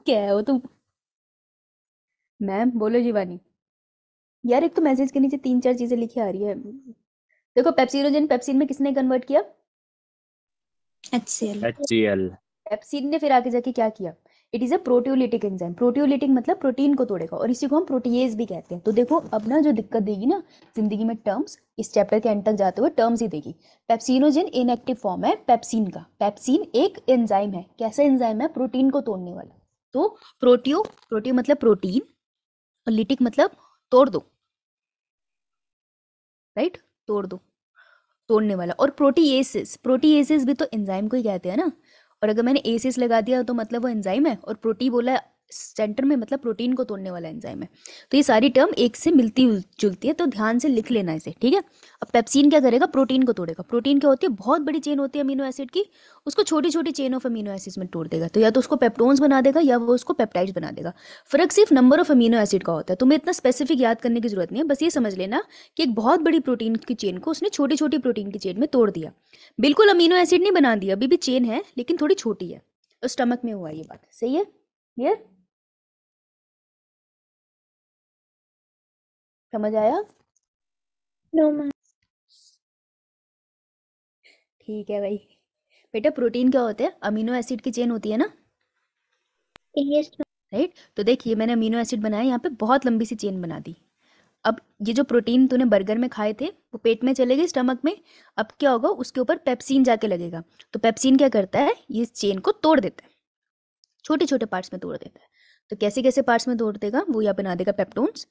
क्या है वो तुम मैम बोलो जीवानी यार एक तो मैसेज के नीचे तीन चार चीजें लिखी आ रही है देखो पेप्सिरोजन पेप्सिन में किसने कन्वर्ट किया HCl HCl पेप्सिन ने फिर आगे जाके क्या किया it is a proteolytic enzyme proteolytic मतलब प्रोटीन को तोड़ेगा और इसी को हम प्रोटीएज भी कहते हैं तो देखो अब ना जो दिक्कत देगी ना जिंदगी में टर्म्स इस चैप्टर के एंड तक जाते हुए टर्म्स ही देगी पेप्सिनोजेन इनएक्टिव फॉर्म है पेप्सिन का पेप्सिन एक एंजाइम है कैसा एंजाइम है प्रोटीन को तोड़ने वाला तो प्रोटियो प्रोटियो मतलब प्रोटीन और लिटिक मतलब तोड़ दो राइट तोड़ दो तोड़ने वाला और प्रोटीएसिस प्रोटीएसिस भी तो एंजाइम को ही कहते हैं ना और अगर मैंने एसिस लगा दिया तो मतलब वो एंजाइम है और प्रोटी बोला सेंटर में मतलब प्रोटीन को तोड़ने वाला एंजाइम है तो ये सारी टर्म एक से मिलती जुलती है तो ध्यान से लिख लेना इसे ठीक है अब पेप्सिन क्या करेगा प्रोटीन को तोड़ेगा प्रोटीन क्या होती है बहुत बड़ी चेन होती है अमीनो एसिड की उसको छोटी छोटी चेन ऑफ अमीनो एसिड में तोड़ देगा तो या तो उसको पेप्टोन्स बना देगा या वो उसको पेप्टाइड बना देगा फर्क सिर्फ नंबर ऑफ अमीनो एसिड का होता है तुम्हें इतना स्पेसिफिक याद करने की जरूरत नहीं है बस ये समझ लेना कि एक बहुत बड़ी प्रोटीन की चेन को उसने छोटी छोटी प्रोटीन की चेन में तोड़ दिया बिल्कुल अमीनो एसिड नहीं बना दिया अभी भी चेन है लेकिन थोड़ी छोटी है स्टमक में हुआ ये बात सही है yeah? समझ आया नो मैम ठीक है भाई बेटा प्रोटीन क्या होते हैं अमीनो एसिड की चेन होती है ना यस राइट तो देखिए मैंने अमीनो एसिड बनाया यहाँ पे बहुत लंबी सी चेन बना दी अब ये जो प्रोटीन तूने बर्गर में खाए थे वो पेट में चले गए स्टमक में अब क्या होगा उसके ऊपर पेप्सिन जाके लगेगा तो पेप्सिन क्या करता है ये चेन को तोड़ देता है छोटे छोटे पार्ट्स में तोड़ देता है तो कैसे कैसे पार्ट्स में तोड़ देगा वो या बना देगा पेप्टोन्स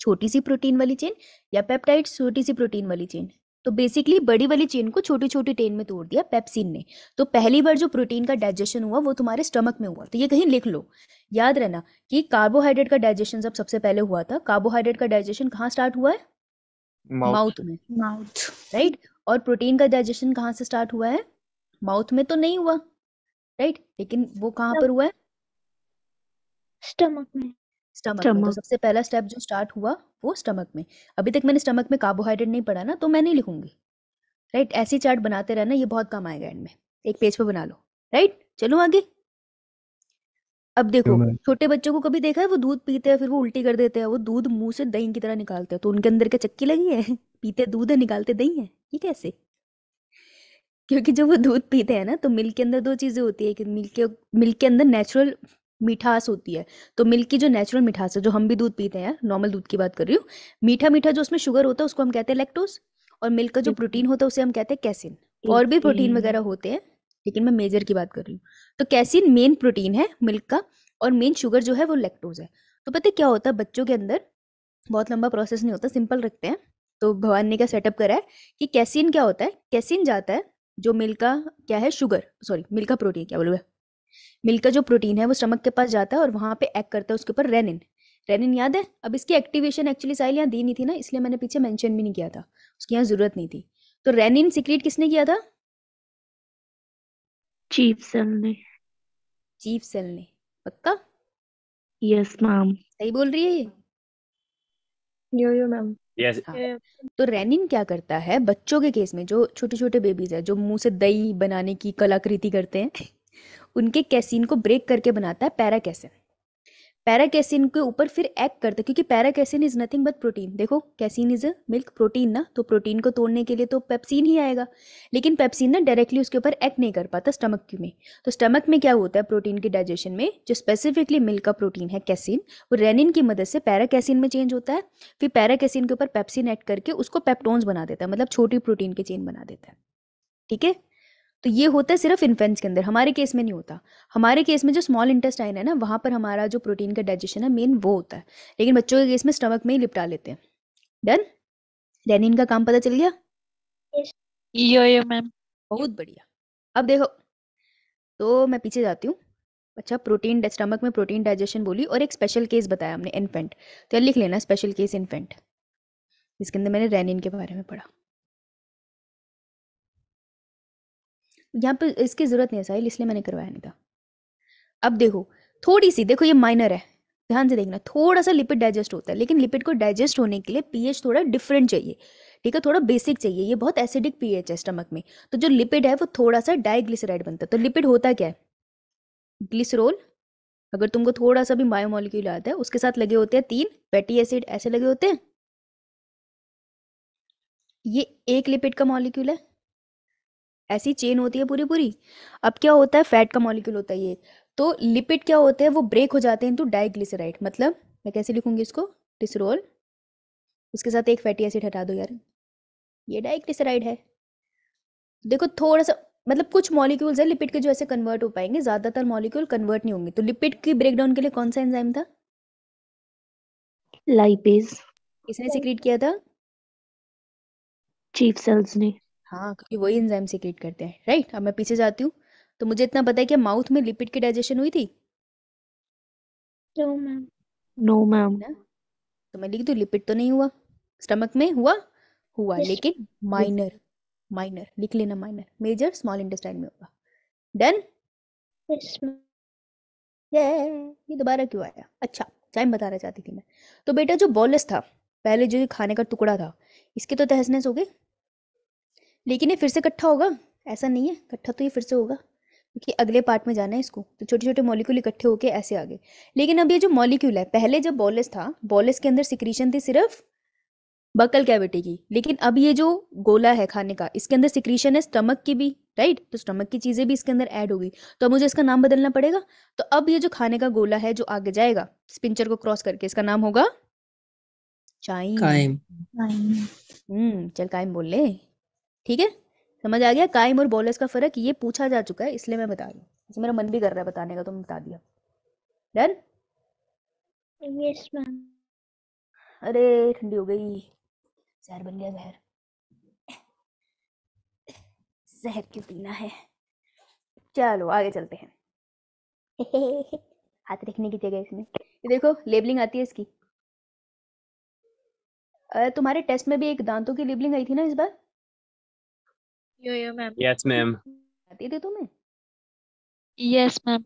छोटी सी प्रोटीन वाली चेन या पेप्टाइड छोटी सी प्रोटीन वाली चेन तो बेसिकली बड़ी वाली चेन को छोटी छोटी टेन में तोड़ दिया पेप्सिन ने तो पहली बार जो प्रोटीन का डाइजेशन हुआ वो तुम्हारे स्टमक में हुआ तो ये कहीं लिख लो याद रहना कि कार्बोहाइड्रेट का डाइजेशन जब सबसे पहले हुआ था कार्बोहाइड्रेट का डाइजेशन कहाँ स्टार्ट हुआ है माउथ में माउथ राइट और प्रोटीन का डाइजेशन कहाँ से स्टार्ट हुआ है माउथ में तो नहीं हुआ राइट लेकिन वो कहाँ पर हुआ है स्टमक में स्टमक में तो सबसे पहला स्टेप जो स्टार्ट हुआ वो स्टमक में अभी तक मैंने स्टमक में कार्बोहाइड्रेट नहीं पढ़ा ना तो मैं नहीं लिखूंगी राइट right? ऐसी चार्ट बनाते रहना ये बहुत काम आएगा एंड में एक पेज पे बना लो राइट right? चलो आगे अब देखो तो छोटे बच्चों को कभी देखा है वो दूध पीते हैं फिर वो उल्टी कर देते हैं वो दूध मुंह से दही की तरह निकालते हैं तो उनके अंदर क्या चक्की लगी है पीते दूध है निकालते दही है ये कैसे क्योंकि जब वो दूध पीते हैं ना तो मिल्क के अंदर दो चीजें होती है कि मिल्क के मिल्क के अंदर नेचुरल मिठास होती है तो मिल्क की जो नेचुरल मिठास है जो हम भी दूध पीते हैं नॉर्मल दूध की बात कर रही हूँ मीठा मीठा जो उसमें शुगर होता है उसको हम कहते हैं लेक्टोज और मिल्क का जो प्रोटीन होता है उसे हम कहते हैं कैसिन और भी प्रोटीन वगैरह होते हैं लेकिन मैं मेजर की बात कर रही हूँ तो कैसिन मेन प्रोटीन है मिल्क का और मेन शुगर जो है वो लेक्टोज है तो पता क्या होता है बच्चों के अंदर बहुत लंबा प्रोसेस नहीं होता सिंपल रखते हैं तो भगवान ने क्या सेटअप करा है कि कैसिन क्या होता है कैसिन जाता है जो मिल्क का क्या है शुगर सॉरी मिल्क का प्रोटीन क्या बोलूँ मिल्क का जो प्रोटीन है वो स्टमक के पास जाता है और वहाँ पे एक्ट करता है उसके ऊपर रेनिन रेनिन याद है अब इसकी एक्टिवेशन एक्चुअली साइल यहाँ दी नहीं थी ना इसलिए मैंने पीछे मेंशन भी नहीं किया था उसकी यहाँ जरूरत नहीं थी तो रेनिन सिक्रेट किसने किया था चीफ सेल ने चीफ सेल ने पक्का यस मैम सही बोल रही है ये यो यो मैम यस तो रेनिन क्या करता है बच्चों के केस में जो छोटे छोटे बेबीज है जो मुंह से दही बनाने की कलाकृति करते हैं उनके कैसीन को ब्रेक करके बनाता है पैरा कैसिन पैरा कैसिन के ऊपर फिर एक्ट करता है क्योंकि para casein is nothing but protein देखो casein is a milk protein ना तो प्रोटीन को तोड़ने के लिए तो पेप्सिन ही आएगा लेकिन पेप्सिन ना डायरेक्टली उसके ऊपर एक्ट नहीं कर पाता स्टमक में तो स्टमक में क्या होता है प्रोटीन के डाइजेशन में जो स्पेसिफिकली मिल्क का प्रोटीन है कैसिन वो रेनिन की मदद से पैरा कैसिन में चेंज होता है फिर पैरा कैसिन के ऊपर पेप्सिन एक्ट करके उसको पेप्टोन्स बना देता है मतलब छोटी प्रोटीन की चेन बना देता है ठीक है तो ये होता है सिर्फ इन्फेंट्स के अंदर हमारे केस में नहीं होता हमारे केस में जो स्मॉल इंटेस्टाइन है ना वहाँ पर हमारा जो प्रोटीन का डाइजेशन है मेन वो होता है लेकिन बच्चों के केस में स्टमक में ही लिपटा लेते हैं डन रेनिन का काम पता चल गया यो यो मैम बहुत बढ़िया अब देखो तो मैं पीछे जाती हूँ अच्छा प्रोटीन स्टमक में प्रोटीन डाइजेशन बोली और एक स्पेशल केस बताया हमने इन्फेंट तो लिख लेना स्पेशल केस इन्फेंट जिसके अंदर मैंने रेनिन के बारे में पढ़ा यहाँ पे इसकी ज़रूरत नहीं है साहिल इसलिए मैंने करवाया नहीं था अब देखो थोड़ी सी देखो ये माइनर है ध्यान से देखना थोड़ा सा लिपिड डाइजेस्ट होता है लेकिन लिपिड को डाइजेस्ट होने के लिए पीएच थोड़ा डिफरेंट चाहिए ठीक है थोड़ा बेसिक चाहिए ये बहुत एसिडिक पीएच है स्टमक में तो जो लिपिड है वो थोड़ा सा डाइग्लिसराइड बनता है तो लिपिड होता क्या है ग्लिसरोल अगर तुमको थोड़ा सा भी बायोमोलिक्यूल आता है उसके साथ लगे होते हैं तीन फैटी एसिड ऐसे लगे होते हैं ये एक लिपिड का मॉलिक्यूल है ऐसी चेन होती है पूरी पूरी अब क्या होता है फैट का मॉलिक्यूल होता है ये तो लिपिड क्या होते हैं वो ब्रेक हो जाते हैं इंटू डाइग्लिसराइड मतलब मैं कैसे लिखूंगी इसको डिसरोल उसके साथ एक फैटी एसिड हटा दो यार ये डाइग्लिसराइड है देखो थोड़ा सा मतलब कुछ मॉलिक्यूल्स हैं लिपिड के जो ऐसे कन्वर्ट हो पाएंगे ज़्यादातर मॉलिक्यूल कन्वर्ट नहीं होंगे तो लिपिड की ब्रेकडाउन के लिए कौन सा एंजाइम था लाइपेज किसने सीक्रेट किया था चीफ सेल्स ने हाँ क्योंकि वही इंजाइम सिक्रेट करते हैं राइट अब मैं पीछे जाती हूँ तो मुझे इतना पता है कि माउथ में लिपिड की डाइजेशन हुई थी नो मैम नो मैम ना तो मैं लिख दूँ लिपिड तो नहीं हुआ स्टमक में हुआ हुआ लेकिन माइनर माइनर लिख लेना माइनर मेजर स्मॉल इंटेस्टाइन में होगा डन ये ये दोबारा क्यों आया अच्छा टाइम बताना चाहती थी मैं तो बेटा जो बॉलस था पहले जो खाने का टुकड़ा था इसके तो तहसनेस हो गए लेकिन ये फिर से इकट्ठा होगा ऐसा नहीं है इकट्ठा तो ये फिर से होगा क्योंकि अगले पार्ट में जाना है इसको तो छोटे छोटे मॉलिक्यूल इकट्ठे होके ऐसे आगे लेकिन अब ये जो मॉलिक्यूल है पहले जब बॉलेस था बॉलेस के अंदर सिक्रीशन थी सिर्फ बकल कैविटी की लेकिन अब ये जो गोला है खाने का इसके अंदर सिक्रीशन है स्टमक की भी राइट तो स्टमक की चीज़ें भी इसके अंदर ऐड होगी तो अब मुझे इसका नाम बदलना पड़ेगा तो अब ये जो खाने का गोला है जो आगे जाएगा स्पिंचर को क्रॉस करके इसका नाम होगा चाइम हम्म चल कायम बोल ले ठीक है समझ आ गया काइम और बॉलर्स का फर्क ये पूछा जा चुका है इसलिए मैं बता रही हूँ मेरा मन भी कर रहा है बताने का तो मैं बता दिया डन यस मैम अरे ठंडी हो गई जहर बन गया जहर जहर क्यों पीना है चलो आगे चलते हैं हाथ रखने की जगह इसमें ये देखो लेबलिंग आती है इसकी तुम्हारे टेस्ट में भी एक दांतों की लेबलिंग आई थी ना इस बार yo yo ma'am yes ma'am आती थी तुम्हें यस मैम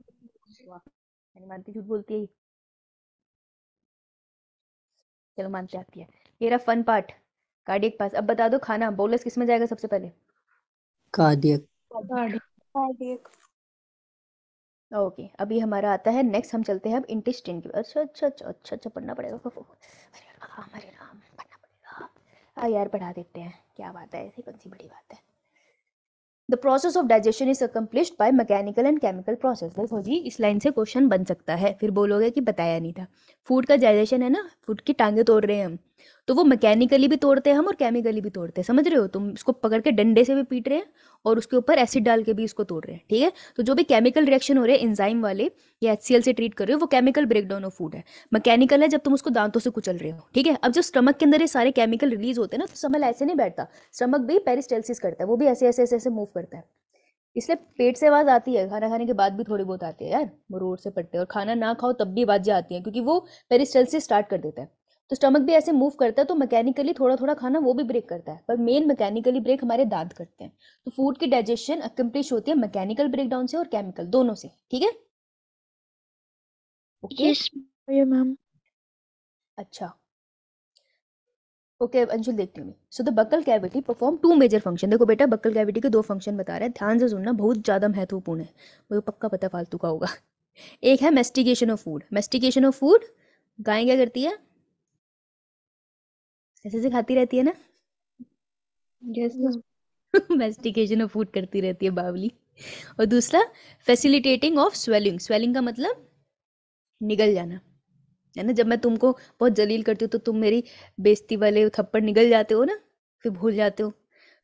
मैंने मानती झूठ बोलती है चलो मानते आती है ये रहा फन पार्ट कार्डियक पास अब बता दो खाना बोलस किस में जाएगा सबसे पहले कार्डियक कार्डियक ओके okay, अभी हमारा आता है नेक्स्ट हम चलते हैं अब इंटेस्टिन की अच्छा अच्छा अच्छा अच्छा अच्छा पढ़ना पड़ेगा अरे राम अरे राम पढ़ना पड़ेगा हाँ यार पढ़ा देते हैं क्या बात है ऐसी कौन सी बड़ी बात है the process of digestion is accomplished by mechanical and chemical process देखो जी इस लाइन से क्वेश्चन बन सकता है फिर बोलोगे कि बताया नहीं था फूड का डाइजेशन है ना फूड की टांगे तोड़ रहे हैं हम तो वो मैकेनिकली भी तोड़ते हैं हम और केमिकली भी तोड़ते हैं समझ रहे हो तुम इसको पकड़ के डंडे से भी पीट रहे हैं और उसके ऊपर एसिड डाल के भी इसको तोड़ रहे हैं ठीक है तो जो भी केमिकल रिएक्शन हो रहे हैं इंजाइम वाले या एच से ट्रीट कर रहे हो वो केमिकल ब्रेकडाउन ऑफ फूड है मैकेनिकल है जब तुम उसको दांतों से कुचल रहे हो ठीक है अब जब स्टमक के अंदर ये सारे केमिकल रिलीज होते हैं ना तो समल ऐसे नहीं बैठता स्टमक भी पेरिस्टेलसिस करता है वो भी ऐसे ऐसे ऐसे ऐसे मूव करता है इसलिए पेट से आवाज़ आती है खाना खाने के बाद भी थोड़ी बहुत आती है यार वो रोड से पड़ते हैं और खाना ना खाओ तब भी आवाज़ें आती है क्योंकि वो पेरिस्टेलिस स्टार्ट कर देता है तो स्टमक भी ऐसे मूव करता है तो मैकेनिकली थोड़ा थोड़ा खाना वो भी ब्रेक करता है पर मेन मैकेनिकली ब्रेक हमारे दांत करते हैं तो फूड की डाइजेशन अकम्प्लिश होती है मैकेनिकल ब्रेकडाउन से और केमिकल दोनों से ठीक है ओके मैम अच्छा ओके अंशुल देखती हूँ so the buccal cavity perform two major function देखो बेटा बकल कैविटी के दो फंक्शन बता रहे हैं ध्यान से सुनना बहुत ज़्यादा महत्वपूर्ण है वो तो पक्का पता फालतू का होगा एक है mastication of food mastication of food गाय क्या करती है ऐसे से खाती रहती है ना मेस्टिकेशन ऑफ फूड करती रहती है बावली और दूसरा फैसिलिटेटिंग ऑफ स्वेलिंग स्वेलिंग का मतलब निगल जाना है ना जब मैं तुमको बहुत जलील करती हूँ तो तुम मेरी बेस्ती वाले थप्पड़ निगल जाते हो ना फिर भूल जाते हो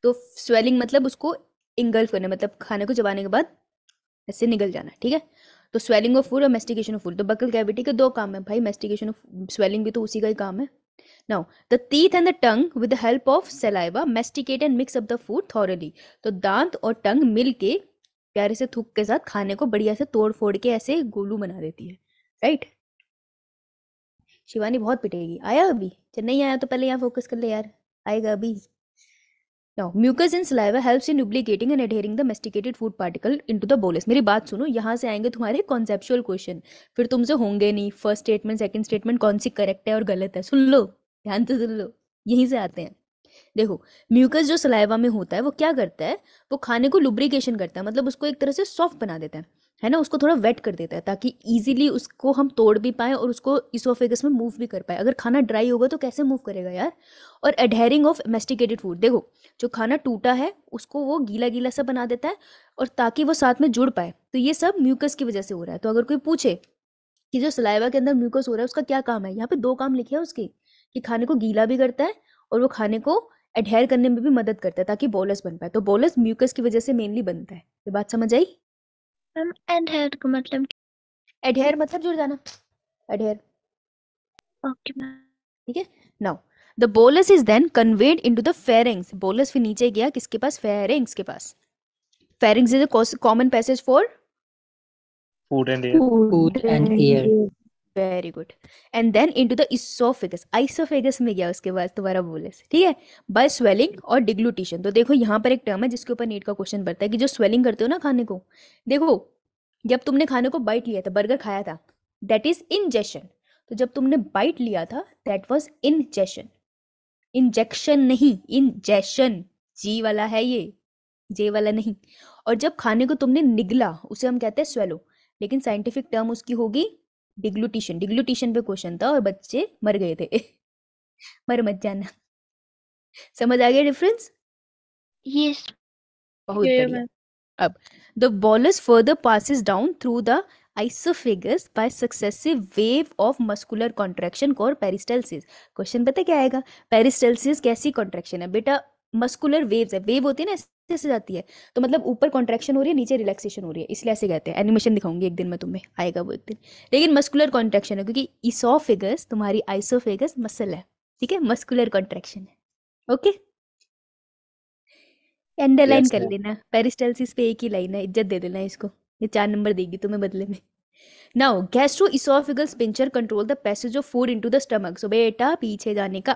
तो स्वेलिंग मतलब उसको इंगल्फ करना मतलब खाने को जबाने के बाद ऐसे निगल जाना ठीक है तो स्वेलिंग ऑफ फूड और मेस्टिकेशन ऑफ फूड तो बकल कैविटी के दो काम है भाई मेस्टिकेशन ऑफ स्वेलिंग भी तो उसी का ही काम है Now, the teeth and the tongue, with the help of saliva, masticate and mix up the food thoroughly. तो दांत और टंग मिल के प्यारे से थूक के साथ खाने को बढ़िया से तोड़ फोड़ के ऐसे गोलू बना देती है राइट right? शिवानी बहुत पिटेगी आया अभी जब नहीं आया तो पहले यहाँ फोकस कर ले यार आएगा अभी Now, mucus in saliva helps in duplicating and adhering the masticated food particle into the bolus. मेरी बात सुनो यहाँ से आएंगे तुम्हारे कॉन्सेप्चुअल क्वेश्चन फिर तुमसे होंगे नहीं फर्स्ट स्टेटमेंट second स्टेटमेंट कौन सी करेक्ट है और गलत है सुन लो ध्यान से सुन लो यहीं से आते हैं देखो म्यूकस जो सलाइवा में होता है वो क्या करता है वो खाने को लुब्रिकेशन करता है मतलब उसको एक तरह से सॉफ्ट बना देता है है ना उसको थोड़ा वेट कर देता है ताकि ईजिली उसको हम तोड़ भी पाएँ और उसको इसोफेगस में मूव भी कर पाए अगर खाना ड्राई होगा तो कैसे मूव करेगा यार और एडहेरिंग ऑफ मेस्टिकेटेड फूड देखो जो खाना टूटा है उसको वो गीला गीला सा बना देता है और ताकि वो साथ में जुड़ पाए तो ये सब म्यूकस की वजह से हो रहा है तो अगर कोई पूछे कि जो सलाइवा के अंदर म्यूकस हो रहा है उसका क्या काम है यहाँ पे दो काम लिखे हैं उसके कि खाने को गीला भी करता है और वो खाने को एडहेयर करने में भी मदद करता है ताकि बोलस बन पाए तो बोलस म्यूकस की वजह से मेनली बनता है ये बात समझ आई मैम एडहेयर का मतलब एडहेयर मतलब जुड़ जाना एडहेयर ओके मैम ठीक है now the bolus is then conveyed into the pharynx bolus फिर नीचे गया किसके पास फेरिंग्स के पास pharynx is a common passage for food and air food and air very good and then into the oesophagus oesophagus में गया उसके बाद दोबारा बोले ठीक है बाय स्वेलिंग और डिग्लूटिशन तो देखो यहाँ पर एक टर्म है जिसके ऊपर नीट का क्वेश्चन बढ़ता है कि जो स्वेलिंग करते हो ना खाने को देखो जब तुमने खाने को बाइट लिया था बर्गर खाया था दैट इज इंजेशन तो जब तुमने बाइट लिया था दैट वॉज इंजेशन इंजेक्शन नहीं इंजेशन जी वाला है ये जे वाला नहीं और जब खाने को तुमने निगला उसे हम कहते हैं स्वेलो लेकिन साइंटिफिक टर्म उसकी होगी डिग्लूटिशन डिग्लूटिशन पे क्वेश्चन था और बच्चे मर गए थे मर मत जाना समझ आ गया डिफरेंस यस बहुत बढ़िया अब the bolus further passes down through the oesophagus by successive wave of muscular contraction called peristalsis question पता क्या आएगा पेरिस्टेलसिस कैसी कॉन्ट्रैक्शन है बेटा मस्कुलर वेव्स है वेव होती है ना से जाती है तो मतलब ऊपर कॉन्ट्रेक्शन हो रही है नीचे रिलैक्सेशन हो रही है इसलिए ऐसे कहते हैं एनिमेशन दिखाऊंगी एक दिन में तुम्हें आएगा वो एक दिन लेकिन मस्कुलर कॉन्ट्रेक्शन है क्योंकि इसोफेगस तुम्हारी आइसोफेगस मसल है ठीक है मस्कुलर कॉन्ट्रेक्शन है ओके एंड लाइन कर no. लेना पेरिस्टेलसिस पे एक ही लाइन है इज्जत दे देना इसको ये चार नंबर देगी तुम्हें बदले में now gastro oesophageal sphincter control the passage of food into the stomach so बेटा पीछे जाने का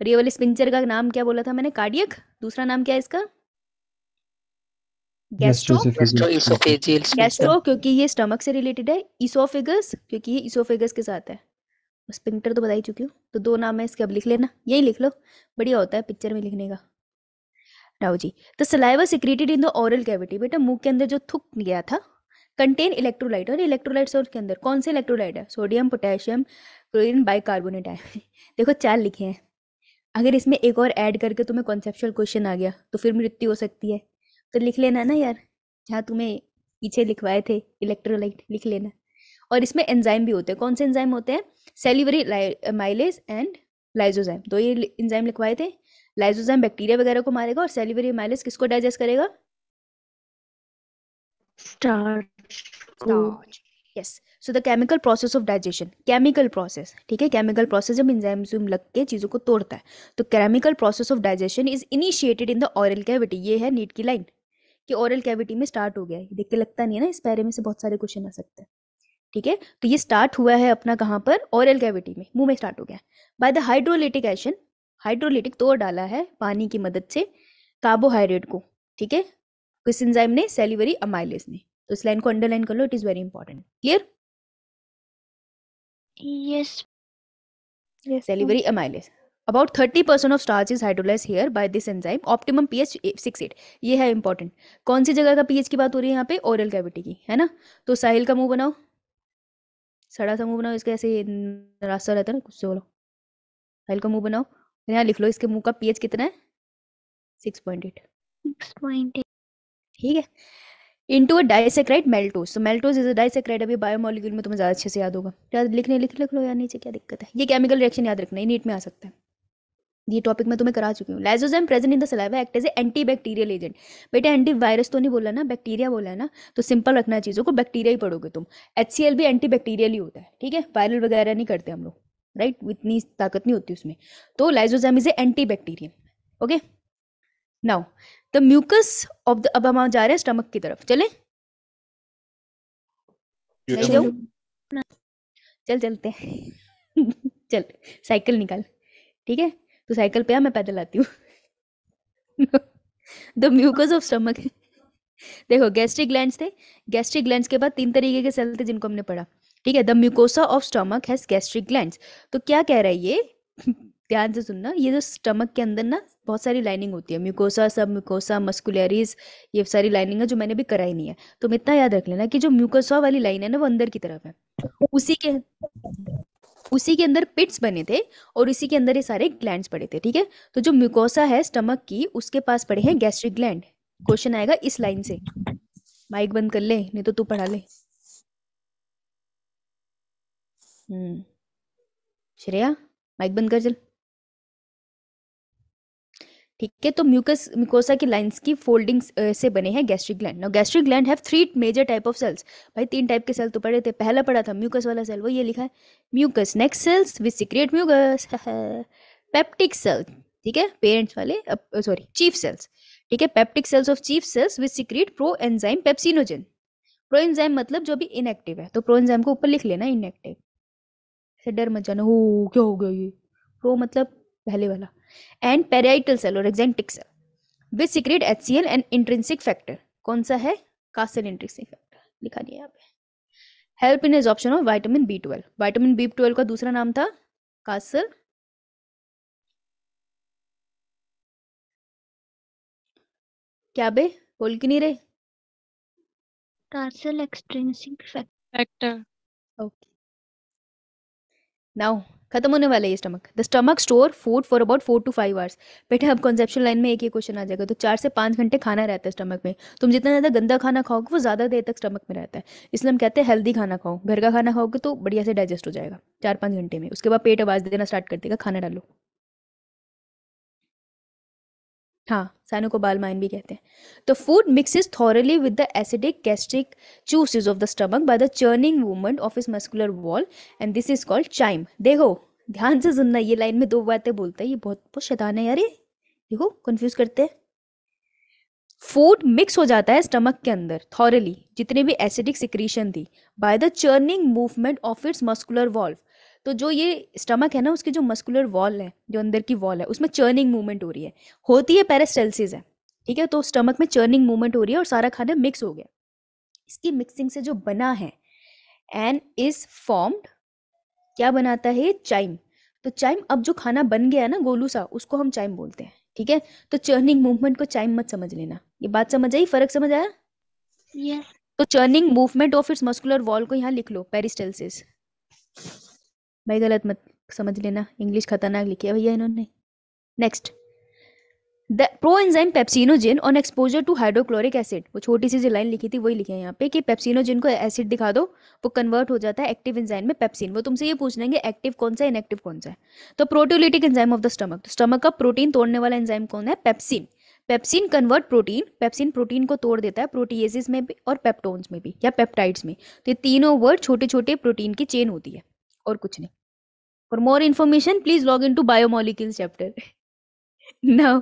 और ये वाले स्पिंचर का नाम क्या बोला था मैंने कार्डियक दूसरा नाम क्या है इसका गैस्ट्रो गैस्ट्रो क्योंकि ये स्टमक से रिलेटेड है इसोफेगस क्योंकि ये इसोफेगस के साथ है स्पिंक्टर तो बता ही चुकी हूँ तो दो नाम है इसके अब लिख लेना यही लिख लो बढ़िया होता है पिक्चर में लिखने का राव जी तो saliva secreted in the oral cavity बेटा मुंह के अंदर जो थुक गया था कंटेन इलेक्ट्रोलाइट और इलेक्ट्रोलाइट सोर्स के अंदर कौन से इलेक्ट्रोलाइट है सोडियम पोटेशियम क्लोरीन बाइकार्बोनेट है देखो चार लिखे हैं अगर इसमें एक और ऐड करके तुम्हें कॉन्सेप्चुअल क्वेश्चन आ गया तो फिर मृत्यु हो सकती है तो लिख लेना ना यार जहाँ तुम्हें पीछे लिखवाए थे इलेक्ट्रोलाइट लिख लेना और इसमें एंजाइम भी होते हैं कौन से एंजाइम होते हैं सेलिवरी माइलेज एंड लाइजोजाइम दो ये एंजाइम लिखवाए थे लाइजोजाइम बैक्टीरिया वगैरह को मारेगा और सेलिवरी माइलेज किसको डाइजेस्ट करेगा yes so the chemical process of digestion chemical process ठीक है केमिकल प्रोसेस जब इंजाइम लग के चीज़ों को तोड़ता है तो chemical process of digestion is initiated in the oral cavity ये है नीट की लाइन कि ओरल कैविटी में स्टार्ट हो गया है देख के लगता नहीं है ना इस पैरे में से बहुत सारे क्वेश्चन आ सकते हैं ठीक है तो ये स्टार्ट हुआ है अपना कहाँ पर ओरल कैविटी में मुंह में स्टार्ट हो गया by the hydrolytic action hydrolytic तोड़ डाला है पानी की मदद से कार्बोहाइड्रेट को ठीक है किस इंजाइम ने सेलिवरी अमाइलेज ने तो इस लाइन को अंडरलाइन कर लो it is very important clear yes salivary amylase about thirty percent of starch is hydrolyse here by this enzyme optimum pH six eight ये है इंपॉर्टेंट कौन सी जगह का पीएच की बात हो रही है यहाँ पे ओरल कैविटी की है ना तो साहिल का मुंह बनाओ सड़ा सा मुंह बनाओ इसका ऐसे रास्ता रहता है ना कुछ से बोलो साहिल का मुंह बनाओ यहाँ लिख लो इसके मुंह का पीएच कितना है सिक्स पॉइंट एट ठीक है इंटू अ डाइसेक्राइड मेल्टोज तो मेल्टोज इज अ डाइसेक्राइड अभी बायोमोलिक्यूल में तुम्हें ज़्यादा अच्छे से याद होगा याद लिखने लिख लिख लो यार नीचे क्या दिक्कत है ये केमिकल रिएक्शन याद रखना है नीट में आ सकता है ये टॉपिक मैं तुम्हें करा चुकी हूँ lysozyme present in the saliva act as a antibacterial agent बेटा एंटी वायरस तो नहीं बोला ना बैक्टीरिया बोला है ना तो सिंपल रखना चीज़ों को बैक्टीरिया ही पढ़ोगे तुम एच सी एल भी एंटी बैक्टीरियल ही होता है ठीक है वायरल वगैरह नहीं करते हम लोग राइट इतनी ताकत नहीं होती उसमें तो lysozyme is a antibacterial okay now the mucus of the अब हम जा रहे हैं स्टमक की तरफ चले चल चलते चल साइकिल निकाल ठीक है तो साइकिल पे आ मैं पैदल आती हूँ द म्यूकस ऑफ स्टमक देखो गैस्ट्रिक ग्लैंड थे गैस्ट्रिक ग्लैंड के बाद तीन तरीके के सेल थे जिनको हमने पढ़ा ठीक है the mucosa of stomach has gastric gland तो क्या कह रहा है ये ध्यान से सुनना ये जो स्टमक के अंदर ना बहुत सारी लाइनिंग होती है म्यूकोसा सब म्यूकोसा मस्कुलरीज ये सारी लाइनिंग है जो मैंने भी कराई नहीं है तो तो इतना याद रख लेना कि जो म्यूकोसा वाली लाइन है ना वो अंदर की तरफ है उसी के उसी के अंदर पिट्स बने थे और इसी के अंदर ये सारे ग्लैंड पड़े थे ठीक है तो जो म्यूकोसा है स्टमक की उसके पास पड़े हैं गैस्ट्रिक ग्लैंड क्वेश्चन आएगा इस लाइन से माइक बंद कर ले नहीं तो तू पढ़ा ले हम्म श्रेया माइक बंद कर चल ठीक है तो म्यूकस म्यूकोसा की लाइंस की फोल्डिंग से बने हैं gastric gland now gastric gland have three major type of cells भाई तीन टाइप के सेल तो पढ़े थे पहला पढ़ा था म्यूकस वाला सेल वो ये लिखा है mucus next cells which secrete mucus peptic cell ठीक है पेरेंट्स वाले सॉरी चीफ सेल्स ठीक है peptic cells of chief cells which secrete proenzyme pepsinogen proenzyme मतलब जो भी इनएक्टिव है तो प्रो एंजाइम को ऊपर लिख लेना इनएक्टिव डर मत जाना हो क्या हो गया ये प्रो मतलब पहले वाला एंड पेराइटल सेल और oxyntic cell with secrete H C L and intrinsic factor कौन सा है कासल इंट्रेंसिक फैक्टर लिखा दिया यहाँ पे help in absorption of vitamin B twelve vitamin B twelve का दूसरा नाम था कासल क्या बे बोल क्यों नहीं रहे Tarsal extrinsic factor okay now खत्म होने वाला है ये stomach the stomach store food for about four to five hours बेटे अब कॉन्सेप्शन लाइन में एक ही क्वेश्चन आ जाएगा तो चार से पाँच घंटे खाना रहता है स्टमक में तुम जितना ज़्यादा गंदा खाना खाओगे वो ज़्यादा देर तक स्टमक में रहता है इसलिए हम कहते हैं हेल्दी खाना खाओ घर का खाना खाओगे तो बढ़िया से डाइजेस्ट हो जाएगा चार पाँच घंटे में उसके बाद पेट आवाज़ देना स्टार्ट कर देगा खाना डालो हाँ सैनो को बाल माइन भी कहते हैं तो food mixes thoroughly with the acidic gastric juices of the stomach by the churning movement of इस muscular wall and this is called chyme देखो ध्यान से सुनना ये लाइन में दो बातें बोलते हैं ये बहुत बहुत शैतान है यार ये देखो कंफ्यूज करते हैं फूड मिक्स हो जाता है स्टमक के अंदर थॉरली जितने भी एसिडिक सिक्रीशन थी by the churning movement of its muscular valve तो जो ये स्टमक है ना उसकी जो मस्कुलर वॉल है जो अंदर की वॉल है उसमें चर्निंग मूवमेंट हो रही है होती है पेरास्टेल्सिस है ठीक है तो स्टमक में चर्निंग मूवमेंट हो रही है और सारा खाना मिक्स हो गया इसकी मिक्सिंग से जो बना है एन इज फॉर्म्ड क्या बनाता है चाइम तो चाइम अब जो खाना बन गया है ना गोलू सा उसको हम चाइम बोलते हैं ठीक है तो चर्निंग मूवमेंट को चाइम मत समझ लेना ये बात समझ आई फर्क समझ आया yeah. तो churning movement of its muscular wall को यहाँ लिख लो पेरिस्टेलसिस भाई गलत मत समझ लेना इंग्लिश खतरनाक लिखी है भैया इन्होंने next the proenzyme pepsinogen on exposure to hydrochloric acid वो छोटी सी जो लाइन लिखी थी वही लिखी है यहाँ पे कि पेप्सिनोजिन को एसिड दिखा दो वो कन्वर्ट हो जाता है एक्टिव एंजाइम में पेप्सिन वो तुमसे ये पूछ लेंगे एक्टिव कौन सा है इनएक्टिव कौन सा है तो proteolytic enzyme of the stomach तो स्टमक का प्रोटीन तोड़ने वाला एंजाइम कौन है pepsin pepsin convert protein pepsin protein को तोड़ देता है प्रोटीएसिस में भी और पेप्टोन्स में भी या पेप्टाइड्स में तो ये तीनों वर्ड छोटे छोटे प्रोटीन की चेन होती है और कुछ नहीं For more information, please log into biomolecules chapter. now,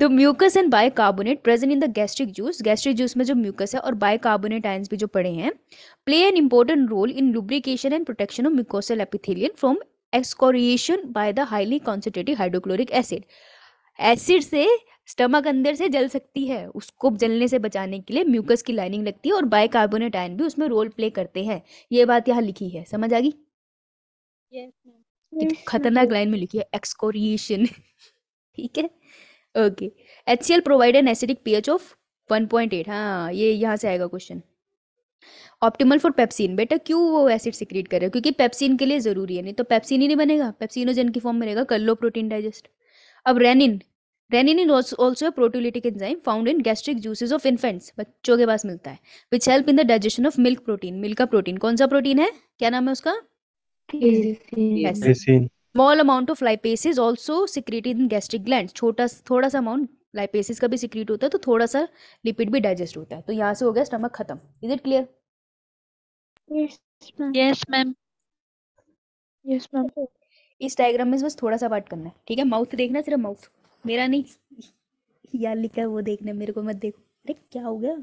the mucus and bicarbonate present in the gastric juice gastric juice में jo mucus hai aur bicarbonate ions bhi jo pade hain play an important role in lubrication and protection of mucosal epithelium from excoriation by the highly concentrated hydrochloric acid acid से stomach अंदर से जल सकती है उसको जलने से बचाने के लिए म्यूकस की लाइनिंग लगती है और बाइकार्बोनेट आयन भी उसमें रोल प्ले करते हैं ये बात यहाँ लिखी है समझ आ गई खतरनाक लाइन में लिखी है एक्सकोरिएशन ठीक है okay H C L provide an acidic P H of one point eight हाँ ये यहाँ से आएगा क्वेश्चन ऑप्टिमल फॉर पेप्सिन बेटा क्यों वो एसिड सिक्रिएट कर रहे हो क्योंकि पेप्सिन के लिए ज़रूरी है नहीं तो पेप्सिन ही नहीं बनेगा पेप्सिनोजन की फॉर्म में रहेगा कर लो प्रोटीन डाइजेस्ट अब rennin rennin is also proteolytic enzyme found in gastric juices of infants बच्चों के पास मिलता है which help in the digestion of milk protein milk का प्रोटीन कौन सा प्रोटीन है क्या नाम है उसका small amount of lipase is also secreted in gastric gland छोटा थोड़ा सा अमाउंट लाइपेसिस का भी सिक्रीट होता है तो थोड़ा सा लिपिड भी डाइजेस्ट होता है तो यहाँ से हो गया स्टमक खत्म is it clear yes ma'am yes ma'am इस डायग्राम में बस थोड़ा सा पार्ट करना है ठीक है माउथ देखना सिर्फ माउथ मेरा नहीं यार लिखा है वो देखना मेरे को मत देखो अरे क्या हो गया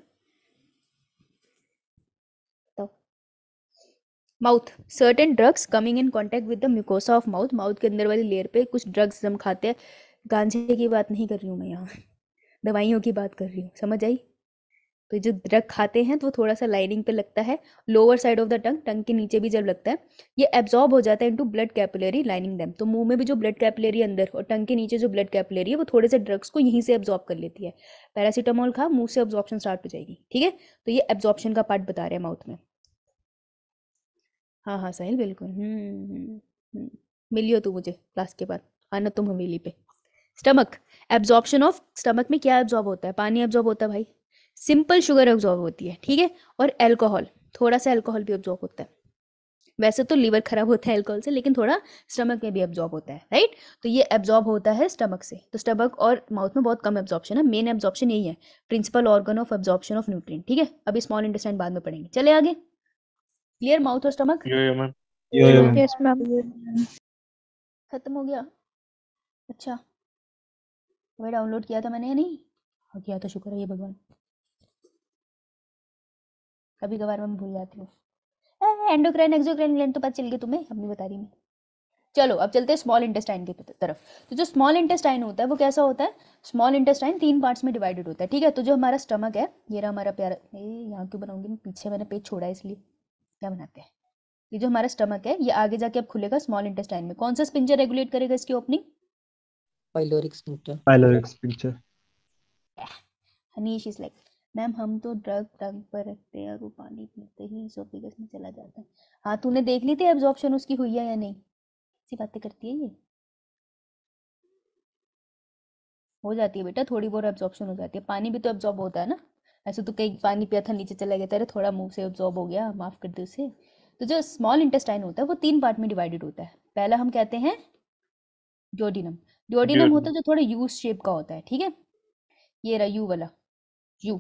mouth certain drugs coming in contact with the mucosa of mouth mouth के अंदर वाली लेयर पे कुछ ड्रग्स हम खाते हैं गांजे की बात नहीं कर रही हूँ मैं यहाँ दवाइयों की बात कर रही हूँ समझ आई तो जो ड्रग खाते हैं तो वो थोड़ा सा लाइनिंग पे लगता है lower side of the tongue tongue के नीचे भी जब लगता है ये एब्जॉर्ब हो जाता है into blood capillary lining them तो मुंह में भी जो ब्लड कैपिलरी अंदर और टंग के नीचे जो ब्लड कैपिलरी है वो थोड़े से ड्रग्स को यहीं से एब्जॉर्ब कर लेती है पैरासीटामोल खा मुंह से एब्जॉर्प्शन स्टार्ट हो जाएगी ठीक है तो ये एब्जॉर्प्शन का पार्ट बता रहे हैं माउथ में हाँ, हाँ, साहिल बिल्कुल। मिलियो तू मुझे क्लास के बाद, आना तुम हवेली पे। स्टमक एब्ज़ॉर्प्शन ऑफ स्टमक में क्या एब्ज़ॉर्ब होता है? पानी एब्ज़ॉर्ब होता है भाई। सिंपल शुगर एब्ज़ॉर्ब होती है, ठीक है? और एल्कोहल थोड़ा-सा एल्कोहल भी एब्ज़ॉर्ब होता है। वैसे तो लीवर खराब होता है एल्कोहल से, लेकिन थोड़ा स्टमक में भी एब्ज़ॉर्ब होता है, राइट? तो ये एब्ज़ॉर्ब होता है स्टमक से। तो स्टमक और माउथ में बहुत कम एब्ज़ॉर्प्शन है। मेन एब्ज़ॉर्प्शन यही है, principal organ of absorption of nutrient, ठीक है? अभी स्मॉल इंटेस्टाइन बाद में पढ़ेंगे। चले आगे। क्लियर माउथ और स्टमक खत्म हो गया अच्छा वह डाउनलोड किया था मैंने या नहीं हाँ किया तो शुक्र है ये भगवान कभी कभार मैं भूल जाती हूँ एंडोक्राइन एक्सोक्राइन ग्लैंड तो पता चल गया तुम्हें अब नहीं बता रही मैं चलो अब चलते हैं स्मॉल इंटेस्टाइन की तरफ तो जो स्मॉल इंटेस्टाइन होता है वो कैसा होता है स्मॉल इंटेस्टाइन तीन पार्ट्स में डिवाइडेड होता है ठीक है तो जो हमारा स्टमक है ये रहा हमारा प्यारा ये यहाँ क्यों बनाऊंगी पीछे मैंने पेज छोड़ा है इसलिए क्या बनाते हैं ये जो हमारा स्टमक है ये आगे जाके अब खुलेगा स्मॉल इंटेस्टाइन में कौन सा स्पिंजर रेगुलेट करेगा इसकी opening pyloric sphincter pyloric sphincter हनीश इज लाइक मैम हम तो ड्रग टंग पर रखते हैं और वो पानी पीते ही इसोफेगस में चला जाता है हाँ तूने देख ली थी एब्जॉर्प्शन उसकी हुई है या नहीं ऐसी बातें करती है ये हो जाती है बेटा थोड़ी बहुत एब्जॉर्प्शन हो जाती है पानी भी तो एब्जॉर्ब होता है ना ऐसे तो कई पानी पिया था नीचे चला गया था अरे थोड़ा मुंह से ऑब्जॉर्ब हो गया माफ़ कर दे उसे तो जो स्मॉल इंटेस्टाइन होता है वो तीन पार्ट में डिवाइडेड होता है पहला हम कहते हैं ड्योडिनम ड्योडिनम होता है जो थोड़ा यू शेप का होता है ठीक है ये रहा यू वाला यू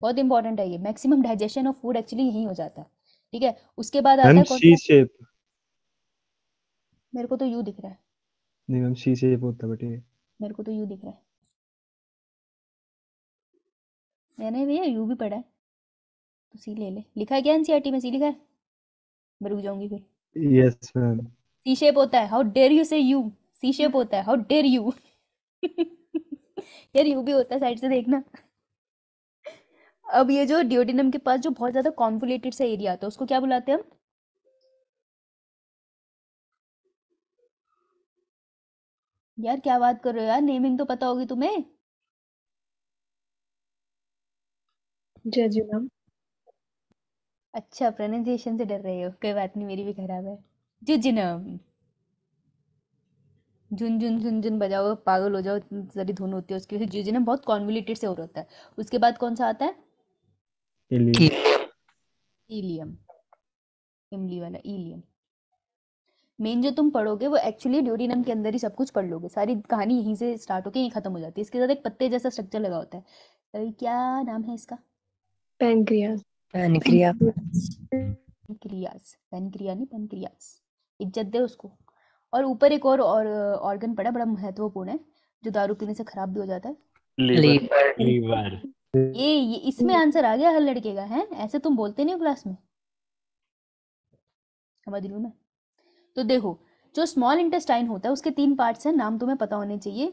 बहुत इंपॉर्टेंट है ये maximum digestion of food actually यही हो जाता है ठीक है उसके बाद आता है कौन सी शेप मेरे को तो यू दिख रहा है नहीं मैम सी शेप होता है बट मेरे को तो यू दिख रहा है मैंने भैया यू भी पढ़ा है तो सी ले ले लिखा है क्या एनसीईआरटी e में सी लिखा है मैं रुक जाऊंगी फिर यस मैम सी शेप होता है how dare you say U shape shape होता है हाउ डेयर यू यार यू भी होता है साइड से देखना अब ये जो ड्योडिनम के पास जो बहुत ज्यादा कॉन्फुलेटेड सा एरिया आता है उसको क्या बुलाते हैं हम यार क्या बात कर रहे हो यार नेमिंग तो पता होगी तुम्हें जय जुलम अच्छा प्रोनाउंसिएशन से डर रहे हो कोई बात नहीं मेरी भी खराब है जुजिनम झुन झुन झुन झुन बजाओ पागल हो जाओ सारी धुन होती है उसकी वजह से जुजिनम बहुत कॉन्वुलेटेड से हो होता है उसके बाद कौन सा आता है इलियम इमली वाला इलियम मेन जो तुम पढ़ोगे वो एक्चुअली ड्यूरिनम के अंदर ही सब कुछ पढ़ लोगे सारी कहानी यहीं से स्टार्ट होकर यहीं खत्म हो जाती है इसके साथ एक पत्ते जैसा स्ट्रक्चर लगा होता है क्या नाम है इसका इज्जत दे उसको और ऊपर एक और ऑर्गन पड़ा बड़ा महत्वपूर्ण है जो दारू पीने से खराब भी हो जाता है ये, ये इसमें आंसर आ गया हर लड़के का है ऐसे तुम बोलते नहीं हो क्लास में समझ लू मैं तो देखो जो स्मॉल इंटेस्टाइन होता है उसके तीन पार्ट्स हैं नाम तुम्हें पता होने चाहिए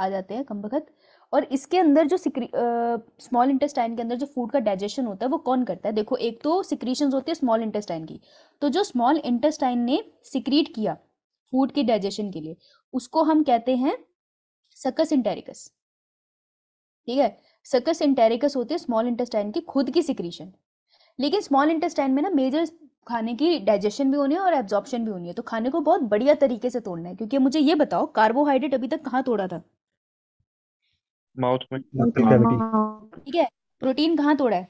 आ जाते हैं कम वक्त और इसके अंदर जो स्मॉल इंटेस्टाइन के अंदर जो फूड का डाइजेशन होता है वो कौन करता है देखो एक तो सिक्रीशन होती है स्मॉल इंटेस्टाइन की तो जो स्मॉल इंटेस्टाइन ने सिक्रीट किया फूड के डाइजेशन के लिए उसको हम कहते हैं सकस इंटेरिकस ठीक है सकस इंटेरिकस होते हैं स्मॉल इंटेस्टाइन की खुद की सिक्रीशन लेकिन स्मॉल इंटेस्टाइन में ना मेजर खाने की डाइजेशन भी होनी है और एब्जॉर्प्शन भी होनी है तो खाने को बहुत बढ़िया तरीके से तोड़ना है क्योंकि मुझे ये बताओ कार्बोहाइड्रेट अभी तक कहाँ तोड़ा था माउथ में ठीक है प्रोटीन कहाँ तोड़ा है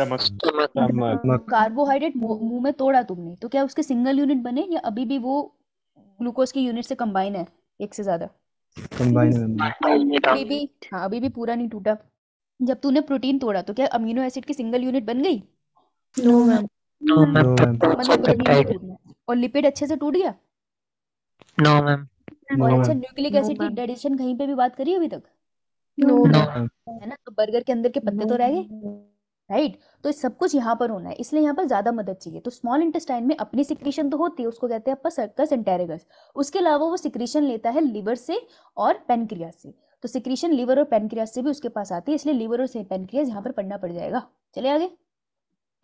कार्बोहाइड्रेट मुंह में तोड़ा तुमने तो क्या उसके सिंगल यूनिट बने या अभी भी वो ग्लूकोज के यूनिट से कंबाइन है एक से ज्यादा कंबाइन अभी भी हाँ अभी भी पूरा नहीं टूटा जब तूने प्रोटीन तोड़ा तो क्या अमीनो एसिड की सिंगल यूनिट बन गई नो तो मैम मतलब अच्छा और लिपिड अच्छे से टूट गया नो मैम और अच्छा न्यूक्लिक एसिड की डाइजेशन कहीं पे भी बात करी अभी तक नो है ना तो बर्गर के अंदर के पत्ते तो रह गए राइट तो सब कुछ यहाँ पर होना है इसलिए यहाँ पर ज्यादा मदद चाहिए तो स्मॉल इंटेस्टाइन में अपनी सिक्रीशन तो होती है उसको कहते हैं अपन सर्कस एंटेरेगस उसके अलावा वो सिक्रीशन लेता है लीवर से और पेनक्रिया से तो सिक्रीशन लीवर और पेनक्रियास से भी उसके पास आती है इसलिए लीवर और से पेनक्रियास यहाँ पर पढ़ना पड़ जाएगा चले आगे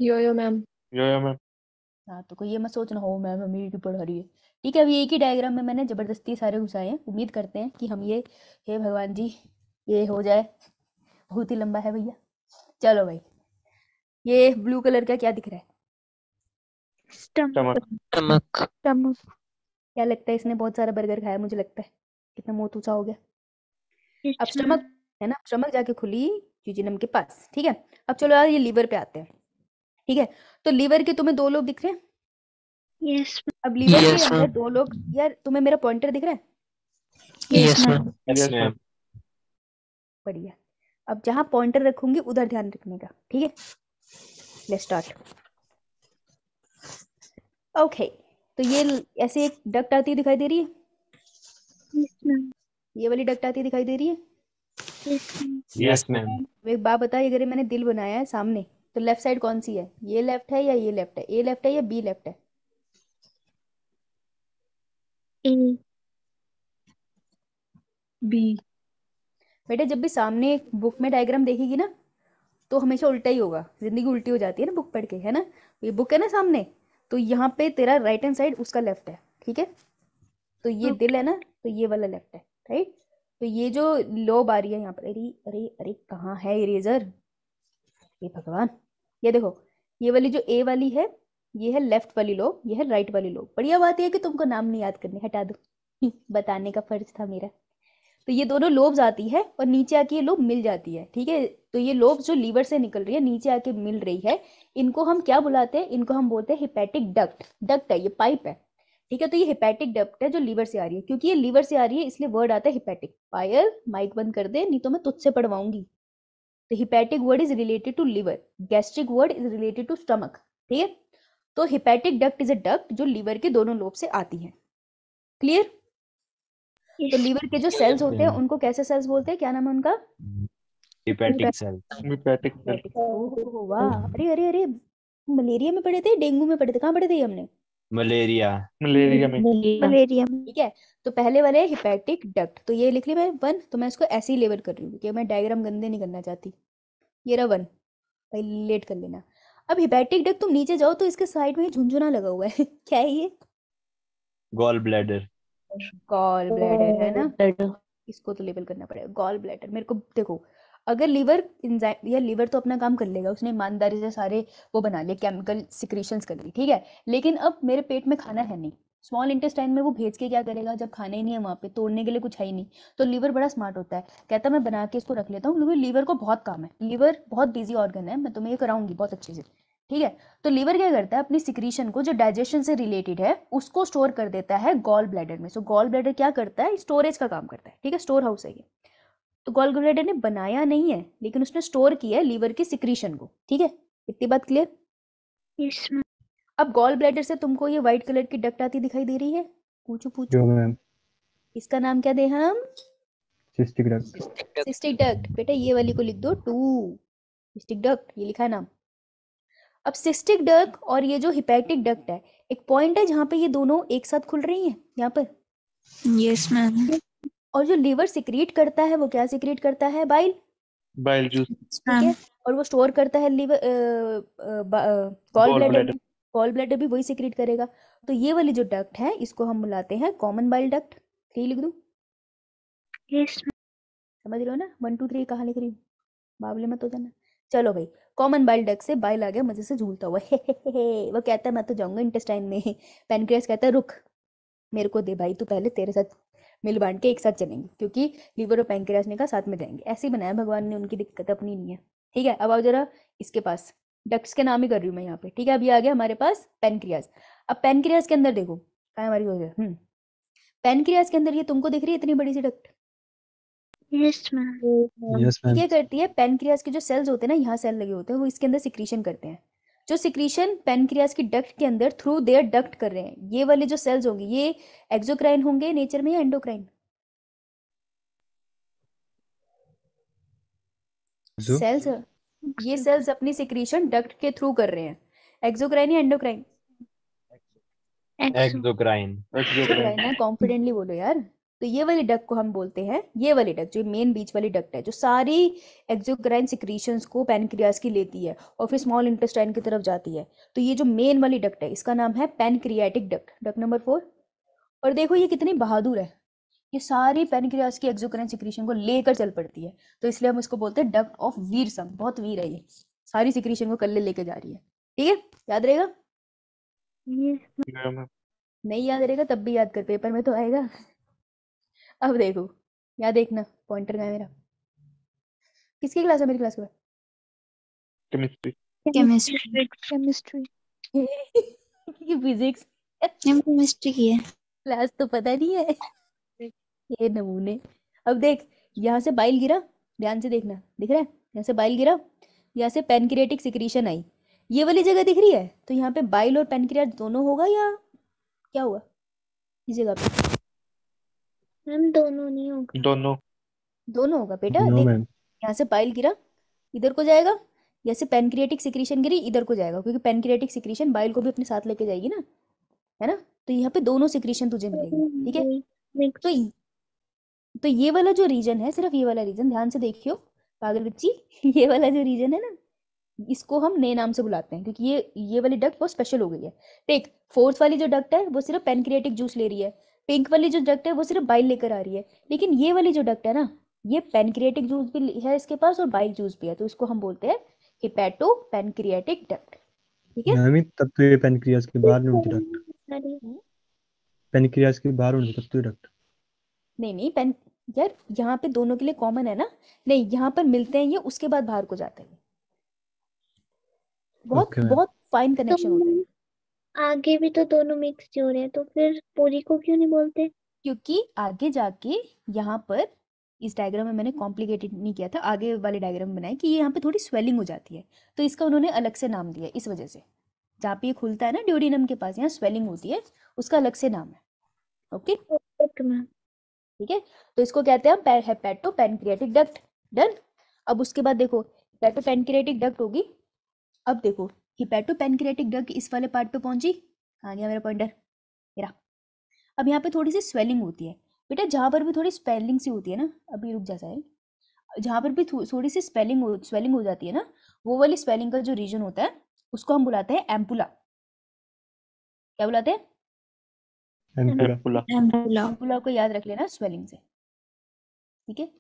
यो यो मैम यो यो मैम हाँ तो कोई ये मत सोचना हो मैम हम ये पढ़ रही है ठीक है अभी एक ही डायग्राम में मैंने जबरदस्ती सारे घुसाए हैं उम्मीद करते हैं कि हम ये हे भगवान जी ये हो जाए बहुत ही लंबा है भैया चलो भाई ये ब्लू कलर का क्या दिख रहा है स्टमक स्टमक क्या लगता है इसने बहुत सारा बर्गर खाया मुझे लगता है कितना मुंह ऊंचा हो गया अब स्टमक है ना स्टमक जाके खुली यूजिनम के पास ठीक है अब चलो यार ये लीवर पे आते हैं ठीक है तो लीवर के तुम्हें दो लोग दिख रहे हैं यस अब लीवर yes, के दो लोग यार तुम्हें मेरा पॉइंटर दिख रहा है yes, yes, बढ़िया अब जहां पॉइंटर रखूंगी उधर ध्यान रखने का ठीक है लेट्स स्टार्ट ओके तो ये ऐसे एक डक्ट आती हुई दिखाई दे रही है ये वाली डक्ट आती दिखाई दे रही है यस मैम एक बात बताइए अगर मैंने दिल बनाया है सामने तो लेफ्ट साइड कौन सी है ये लेफ्ट है या ये लेफ्ट है ए लेफ्ट है या बी लेफ्ट है बी बेटा जब भी सामने बुक में डायग्राम देखेगी ना तो हमेशा उल्टा ही होगा ज़िंदगी उल्टी हो जाती है ना बुक पढ़ के है ना ये बुक है ना सामने तो यहाँ पे तेरा राइट हैंड साइड उसका लेफ्ट है ठीक है तो ये दिल है ना तो ये वाला लेफ्ट है राइट तो ये जो लोब आ रही है यहाँ पर अरे अरे अरे कहाँ है इरेजर ये भगवान ये देखो ये वाली जो ए वाली है ये है लेफ्ट वाली लोब ये है राइट वाली लोब बढ़िया बात यह कि तुमको नाम नहीं याद करने हटा दो बताने का फर्ज था मेरा तो ये दोनों लोब्स आती है और नीचे आके ये लोब मिल जाती है ठीक है तो ये लोब्स जो लीवर से निकल रही है नीचे आके मिल रही है इनको हम क्या बुलाते हैं इनको हम बोलते हैं हिपैटिक डक्ट डक्ट है ये पाइप है ठीक है तो ये हिपैटिक डक्ट है जो लीवर से आ रही है क्योंकि ये लीवर से आ रही है इसलिए वर्ड आता है हिपैटिक पायल माइक बंद कर दे नहीं तो मैं तुझसे पढ़वाऊंगी तो hepatic word is related to liver gastric word is related to stomach ठीक है तो hepatic duct is a duct जो लीवर के दोनों लोब से आती है क्लियर तो लीवर के जो सेल्स होते हैं hmm. उनको कैसे सेल्स बोलते हैं क्या नाम है उनका हिपैटिक सेल वाह अरे अरे अरे मलेरिया में पड़े थे डेंगू में पड़े थे कहाँ पड़े थे हमने मलेरिया मलेरिया में मलेरिया ठीक है तो पहले वाले हिपैटिक डक्ट तो ये लिख ली मैं वन तो मैं इसको ऐसे ही लेबल कर रही हूँ क्योंकि मैं डायग्राम गंदे नहीं करना चाहती ये रहा वन भाई लेट कर लेना अब हिपैटिक डक्ट तुम नीचे जाओ तो इसके साइड में झुंझुना लगा हुआ है क्या है ये गॉल ब्लैडर गॉल ब्लैडर है ना इसको तो लेबल करना पड़ेगा गॉल ब्लैडर मेरे को देखो अगर लीवर इंजाइम या लीवर तो अपना काम कर लेगा उसने ईमानदारी से सारे वो बना लिए केमिकल सिक्रीशंस कर ली ठीक है लेकिन अब मेरे पेट में खाना है नहीं स्मॉल इंटेस्टाइन में वो भेज के क्या करेगा जब खाना ही नहीं है वहाँ पे तोड़ने के लिए कुछ है ही नहीं तो लीवर बड़ा स्मार्ट होता है कहता मैं बना के इसको रख लेता हूँ क्योंकि लीवर को बहुत काम है लीवर बहुत बिजी ऑर्गन है मैं तुम्हें ये कराऊंगी बहुत अच्छे से ठीक है तो लीवर क्या करता है अपनी सिक्रीशन को जो डाइजेशन से रिलेटेड है उसको स्टोर कर देता है गॉल ब्लैडर में सो गॉल ब्लैडर क्या करता है स्टोरेज का काम करता है ठीक है स्टोर हाउस है ये तो गॉल ब्लैडर ने बनाया नहीं है लेकिन उसने स्टोर किया है लीवर की सिक्रीशन को ठीक है इतनी बात क्लियर yes, अब गॉल ब्लैडर से तुमको ये व्हाइट कलर की डक्ट आती दिखाई दे रही है पूछो पूछो इसका नाम क्या दे हम सिस्टिक डक्ट सिस्टिक डक्ट बेटा ये वाली को लिख दो टू सिस्टिक डक्ट ये लिखा है नाम अब सिस्टिक डक और ये जो हिपैटिक डक्ट है एक पॉइंट है जहाँ पे ये दोनों एक साथ खुल रही हैं यहाँ पर यस मैम और जो लीवर सिक्रीट करता है वो क्या सिक्रीट करता है बाइल बाइल जूस और वो स्टोर करता है liver gall bladder gall bladder भी वही सिक्रीट करेगा तो ये वाली जो डक्ट है इसको हम बुलाते हैं कॉमन बाइल डक्ट थ्री लिख दू यस समझ रहे हो ना वन टू थ्री कहाँ लिख रही हूँ बाबले मत हो जाना चलो भाई कॉमन बाइल डक से बाइल आ गया मजे से झूलता हुआ हे, हे, हे, हे वो कहता है मैं तो जाऊंगा इंटेस्टाइन में पेनक्रियास कहता है रुक मेरे को दे भाई तू पहले तेरे साथ मिल बांट के एक साथ चलेंगे क्योंकि लीवर और पेनक्रियास ने कहा साथ में जाएंगे ऐसे ही बनाया भगवान ने उनकी दिक्कत अपनी नहीं है ठीक है अब आओ जरा इसके पास डक्स के नाम ही कर रही हूँ मैं यहाँ पे ठीक है अभी आ गया हमारे पास पेनक्रियाज अब पेनक्रियाज के अंदर देखो क्या हमारी हो गया पेनक्रियाज हम्म, के अंदर ये तुमको दिख रही है इतनी बड़ी सी डक्ट यस मैम ये करती है पेनक्रियास के जो सेल्स होते हैं ना यहाँ सेल लगे होते हैं वो इसके अंदर सिक्रीशन करते हैं जो सिक्रीशन पेनक्रियास की डक्ट के अंदर थ्रू देयर डक्ट कर रहे हैं ये वाले जो सेल्स होंगे ये एक्सोक्राइन होंगे नेचर में या एंडोक्राइन सेल्स ये सेल्स अपनी सिक्रीशन डक्ट के थ्रू कर रहे हैं एक्सोक्राइन या एंडोक्राइन एक्सोक्राइन एक्सोक्राइन कॉन्फिडेंटली बोलो यार तो ये वाली डक को हम बोलते हैं ये वाली डक जो मेन बीच वाली डक्ट है जो सारी एक्जोक्राइन सिक्रीशंस को पेनक्रियाज की लेती है और फिर स्मॉल इंटेस्टाइन की तरफ जाती है तो ये जो मेन वाली डक्ट है इसका नाम है pancreatic duct duct number four और देखो ये कितनी बहादुर है ये सारी पेनक्रियाज की एक्जोक्राइन सिक्रीशन को लेकर चल पड़ती है तो इसलिए हम इसको बोलते हैं डक्ट ऑफ वीर सम बहुत वीर है ये सारी सिक्रीशन को कल लेके जा रही है ठीक है याद रहेगा नहीं याद रहेगा तब भी याद कर पेपर में तो आएगा अब देखो यहाँ देखना पॉइंटर का मेरा किसकी क्लास है मेरी क्लास के केमिस्ट्री केमिस्ट्री केमिस्ट्री ये फिजिक्स केमिस्ट्री की है क्लास तो पता नहीं है ये नमूने अब देख यहाँ से बाइल गिरा ध्यान से देखना दिख रहा है यहाँ से बाइल गिरा यहाँ से पेनक्रियाटिक सिक्रीशन आई ये वाली जगह दिख रही है तो यहाँ पे बाइल और पेनक्रिया दोनों होगा या क्या हुआ इस जगह पे मैम दोनों नहीं होगा दोनों दोनों होगा बेटा नो देख मैम यहाँ से पाइल गिरा इधर को जाएगा यहाँ से पेनक्रियाटिक सिक्रीशन गिरी इधर को जाएगा क्योंकि पेनक्रियाटिक सिक्रीशन बाइल को भी अपने साथ लेके जाएगी ना है ना तो यहाँ पे दोनों सिक्रीशन तुझे मिलेगी हम्म, ठीक है तो तो ये वाला जो रीजन है सिर्फ ये वाला रीजन ध्यान से देखियो पागल बच्ची ये वाला जो रीजन है ना इसको हम नए नाम से बुलाते हैं क्योंकि ये ये वाली डक्ट बहुत स्पेशल हो गई है देख फोर्थ वाली जो डक्ट है वो सिर्फ पेनक्रियाटिक जूस ले रही है पिंक वाली जो डक्ट है वो सिर्फ बाइल लेकर आ रही है लेकिन ये वाली जो डक्ट है ना ये पेनक्रिएटिक जूस भी है इसके पास और बाइल जूस भी है तो इसको हम बोलते हैं हिपेटो पेनक्रिएटिक डक्ट ठीक है तब तो ये पेनक्रियास के बाहर नहीं डक्ट पेनक्रियास के बाहर नहीं डक्ट तो नहीं नहीं पेन यार यहाँ पे दोनों के लिए कॉमन है ना नहीं यहाँ पर मिलते हैं ये उसके बाद बाहर को जाते हैं बहुत okay, बहुत फाइन कनेक्शन आगे भी तो दोनों मिक्स हो रहे हैं तो फिर पूरी को क्यों नहीं बोलते क्योंकि आगे जाके यहाँ पर इस डायग्राम में मैंने कॉम्प्लिकेटेड नहीं किया था आगे वाले डायग्राम में बनाया कि ये यहाँ पे थोड़ी स्वेलिंग हो जाती है तो इसका उन्होंने अलग से नाम दिया इस वजह से जहाँ पे ये खुलता है ना ड्योडिनम के पास यहाँ स्वेलिंग होती है उसका अलग से नाम है ओके ठीक है तो इसको कहते हैं हम है हेपेटो पेनक्रियाटिक डक्ट डन अब उसके बाद देखो हेपेटो पेनक्रियाटिक डक्ट होगी अब देखो हिपैटो पेनक्रेटिक ड्रग इस वाले पार्ट पे पहुंची आ गया मेरा पॉइंटर मेरा अब यहाँ पे थोड़ी सी स्वेलिंग होती है बेटा जहाँ पर भी थोड़ी स्पेलिंग सी होती है ना अभी रुक जाता है जहाँ पर भी थोड़ी सी स्पेलिंग हो स्वेलिंग हो जाती है ना वो वाली स्वेलिंग का जो रीजन होता है उसको हम बुलाते हैं एम्पुला क्या बुलाते हैं एम्पुला एम्पुला को याद रख लेना स्वेलिंग से ठीक है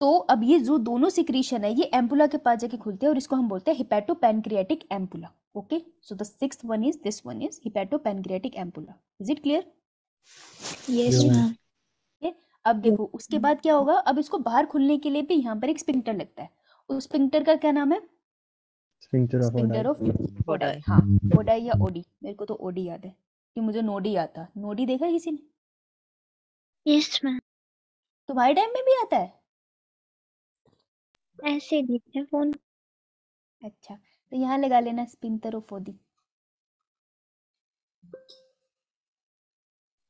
तो अब ये जो दोनों सिक्रीशन है ये एम्पुला के पास जाके खुलते हैं और इसको हम बोलते हैं hepatopancreatic ampulla okay so the six one is this one is hepatopancreatic ampulla is it clear yes अब देखो उसके बाद क्या होगा अब इसको बाहर खुलने के लिए भी यहाँ पर एक स्पिंक्टर लगता है उस स्पिंक्टर का क्या नाम है स्पिंक्टर ऑफ ओडाई हाँ ओडाई या ओडी मेरे को तो ओडी याद है कि मुझे नोडी आता नोडी देखा किसी ने यस मैम तुम्हारे टाइम में भी आता है ऐसे ही हैं फोन अच्छा तो यहाँ लगा लेना स्पिन तरो फोदी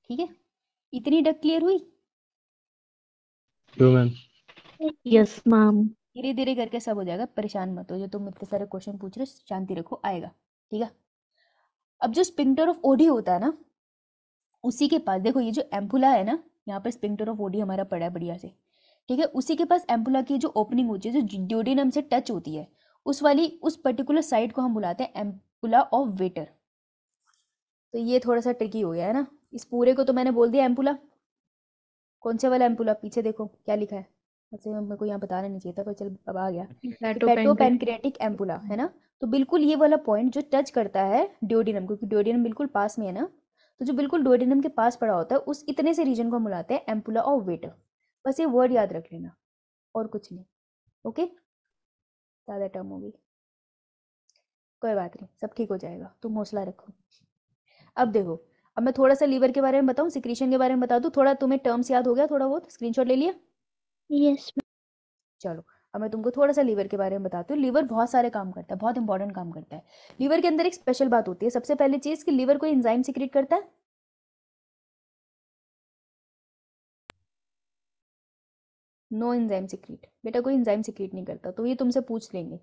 ठीक है इतनी डक क्लियर हुई यस मैम धीरे धीरे करके सब हो जाएगा परेशान मत हो जो तुम इतने सारे क्वेश्चन पूछ रहे हो शांति रखो आएगा ठीक है अब जो स्पिंटर ऑफ ओडी होता है ना उसी के पास देखो ये जो एम्पुला है ना यहाँ पर स्पिंटर ऑफ ओडी हमारा पड़ा है बढ़िया से ठीक है उसी के पास एम्पुला की जो ओपनिंग होती है जो ड्योडेनम से टच होती है उस वाली उस पर्टिकुलर साइड को हम बुलाते हैं एम्पुला ऑफ वेटर तो ये थोड़ा सा ट्रिकी हो गया है ना इस पूरे को तो मैंने बोल दिया एम्पुला कौन से वाला एम्पुला पीछे देखो क्या लिखा है वैसे मेरे को यहाँ बताना नहीं चाहिए था पर चल अब आ गया पैटोपेनक्रियाटिक एम्पुला है ना तो बिल्कुल ये वाला पॉइंट जो टच करता है ड्योडिनम क्योंकि ड्योडिनम बिल्कुल पास में है ना तो जो बिल्कुल ड्योडिनम के पास पड़ा होता है उस इतने से रीजन को हम बुलाते हैं एम्पुला ऑफ वेटर बस ये वर्ड याद रख लेना और कुछ नहीं ओके ज़्यादा टर्म होगी कोई बात नहीं सब ठीक हो जाएगा तुम हौसला रखो अब देखो अब मैं थोड़ा सा लीवर के बारे में बताऊं सिक्रीशन के बारे में बता दूं थोड़ा तुम्हें टर्म्स याद हो गया थोड़ा बहुत स्क्रीनशॉट ले लिया यस चलो अब मैं तुमको थोड़ा सा लीवर के बारे में बताती हूँ लीवर बहुत सारे काम करता है बहुत इंपॉर्टेंट काम करता है लीवर के अंदर एक स्पेशल बात होती है सबसे पहली चीज़ कि लीवर कोई इंजाइम सिक्रिएट करता है नो इंजाइम सिक्रीट बेटा कोई इंजाइम सिक्रीट नहीं करता तो ये तुमसे पूछ लेंगे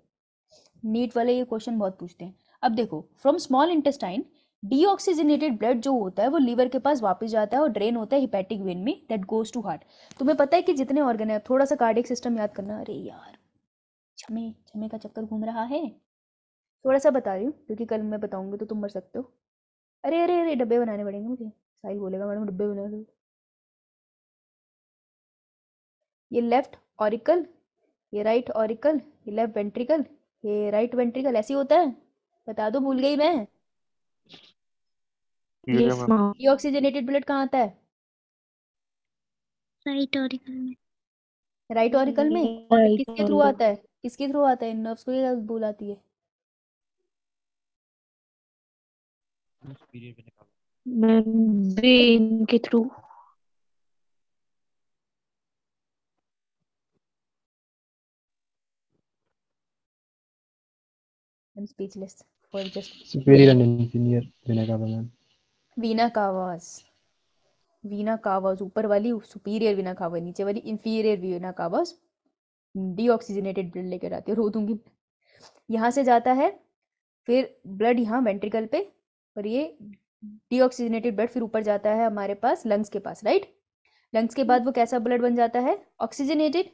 नीट वाले ये क्वेश्चन बहुत पूछते हैं अब देखो from small intestine deoxygenated blood जो होता है वो लीवर के पास वापस जाता है और ड्रेन होता है हिपैटिक वेन में दैट गोज टू हार्ट तुम्हें पता है कि जितने ऑर्गन है थोड़ा सा कार्डिक सिस्टम याद करना अरे यार छमे छमे का चक्कर घूम रहा है थोड़ा सा बता रही हूँ क्योंकि कल मैं बताऊँगी तो तुम मर सकते हो अरे अरे अरे डब्बे बनाने पड़ेंगे मुझे साहिल बोलेगा मैडम डब्बे बना दो ये लेफ्ट ऑरिकल ये राइट ऑरिकल ये लेफ्ट वेंट्रिकल ये राइट वेंट्रिकल ऐसे होता है बता दो भूल गई मैं ऑक्सीजनेटेड ब्लड कहाँ आता है राइट ऑरिकल में राइट ऑरिकल में किसके थ्रू आता है किसके थ्रू आता है इन नर्व्स को ये भूल आती है मेम्ब्रेन के through I'm speechless for just. Superior and engineer, Veena Kava ma'am. Vena cavas vena cavas ऊपर वाली सुपीरियर वीना कावा नीचे वाली inferior vena cavas deoxygenated blood लेकर आती है रो दूंगी यहाँ से जाता है फिर ब्लड यहाँ वेंट्रिकल पे और ये डीऑक्सीजनेटेड ब्लड फिर ऊपर जाता है हमारे पास लंग्स के पास राइट लंग्स के बाद वो कैसा ब्लड बन जाता है ऑक्सीजनेटेड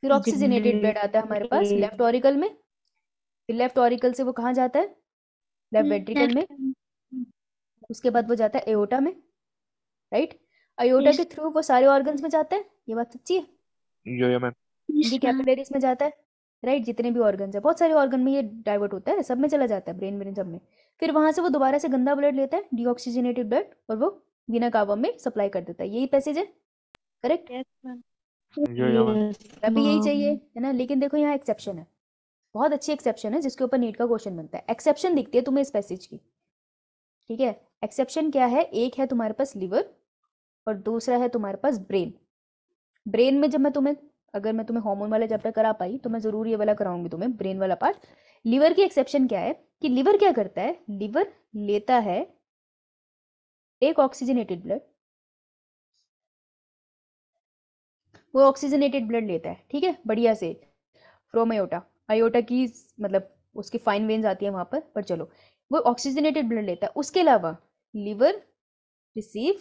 फिर ऑक्सीजनेटेड ब्लड आता है हमारे पास लेफ्ट ऑरिकल में फिर लेफ्ट ऑरिकल से वो कहाँ जाता है लेफ्ट वेंट्रिकल hmm, में hmm. उसके बाद वो जाता है एओटा में राइट एओटा के थ्रू वो सारे ऑर्गन्स में जाता है ये बात सच्ची है यो मैम जी कैपिलरीज में जाता है राइट जितने भी ऑर्गन्स है बहुत सारे ऑर्गन में ये डाइवर्ट होता है सब में चला जाता है ब्रेन ब्रेन सब में फिर वहां से वो दोबारा से गंदा ब्लड लेता है डीऑक्सीजनेटेड ब्लड और वो बिना कावा में सप्लाई कर देता है यही पैसेज है करेक्ट अभी यही चाहिए है ना लेकिन देखो यहाँ एक्सेप्शन है बहुत अच्छी एक्सेप्शन है जिसके ऊपर नीट का क्वेश्चन बनता है एक्सेप्शन दिखती है तुम्हें इस पैसेज की ठीक है एक्सेप्शन क्या है एक है तुम्हारे पास लिवर और दूसरा है तुम्हारे पास ब्रेन ब्रेन में जब मैं तुम्हें अगर मैं तुम्हें हॉर्मोन वाला चैप्टर करा पाई तो मैं जरूर ये वाला कराऊंगी तुम्हें ब्रेन वाला पार्ट लीवर की एक्सेप्शन क्या है कि लीवर क्या करता है लीवर लेता है एक ऑक्सीजनेटेड ब्लड वो ऑक्सीजनेटेड ब्लड लेता है ठीक है बढ़िया से फ्रोमेयोटा आयोटा की मतलब उसकी फाइन वेन्स आती है वहाँ पर पर चलो वो ऑक्सीजनेटेड ब्लड लेता है उसके अलावा liver receive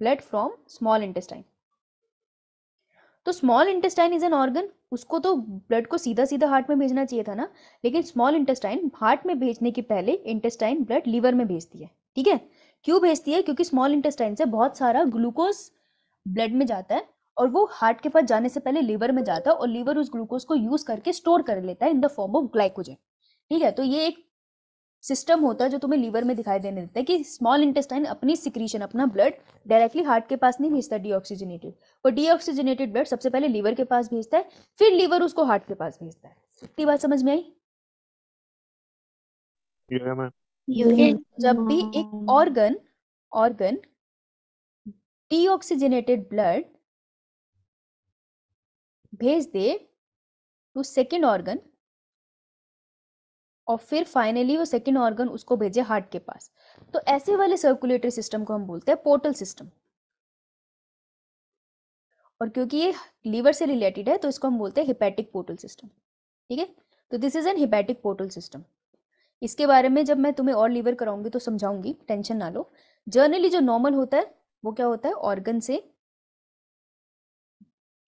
blood from small intestine तो small intestine is an organ उसको तो ब्लड को सीधा सीधा हार्ट में भेजना चाहिए था ना लेकिन स्मॉल इंटेस्टाइन हार्ट में भेजने के पहले इंटेस्टाइन ब्लड लीवर में भेजती है ठीक है क्यों भेजती है क्योंकि स्मॉल इंटेस्टाइन से बहुत सारा ग्लूकोज ब्लड में जाता है और वो हार्ट के पास जाने से पहले लीवर में जाता है और लीवर उस ग्लूकोज को यूज करके स्टोर कर लेता है in the form of glycogen ठीक है तो ये एक सिस्टम होता है जो तुम्हें लीवर में दिखाई देने देता है कि स्मॉल इंटेस्टाइन अपनी सिक्रीशन अपना ब्लड डायरेक्टली हार्ट के पास नहीं भेजता डीऑक्सीजनेटेड और डीऑक्सीजनेटेड ब्लड सबसे पहले लीवर के पास भेजता है फिर लीवर उसको हार्ट के पास भेजता है इतनी बात समझ में आई जब भी एक ऑर्गन ऑर्गन डीऑक्सीजनेटेड ब्लड भेज दे टू सेकेंड ऑर्गन और फिर फाइनली वो सेकेंड ऑर्गन उसको भेजे हार्ट के पास तो ऐसे वाले सर्कुलेटरी सिस्टम को हम बोलते हैं पोर्टल सिस्टम और क्योंकि ये लीवर से रिलेटेड है तो इसको हम बोलते हैं हिपैटिक पोर्टल सिस्टम ठीक है तो this is an hepatic portal system इसके बारे में जब मैं तुम्हें और लीवर कराऊंगी तो समझाऊंगी टेंशन ना लो जर्नली जो नॉर्मल होता है वो क्या होता है ऑर्गन से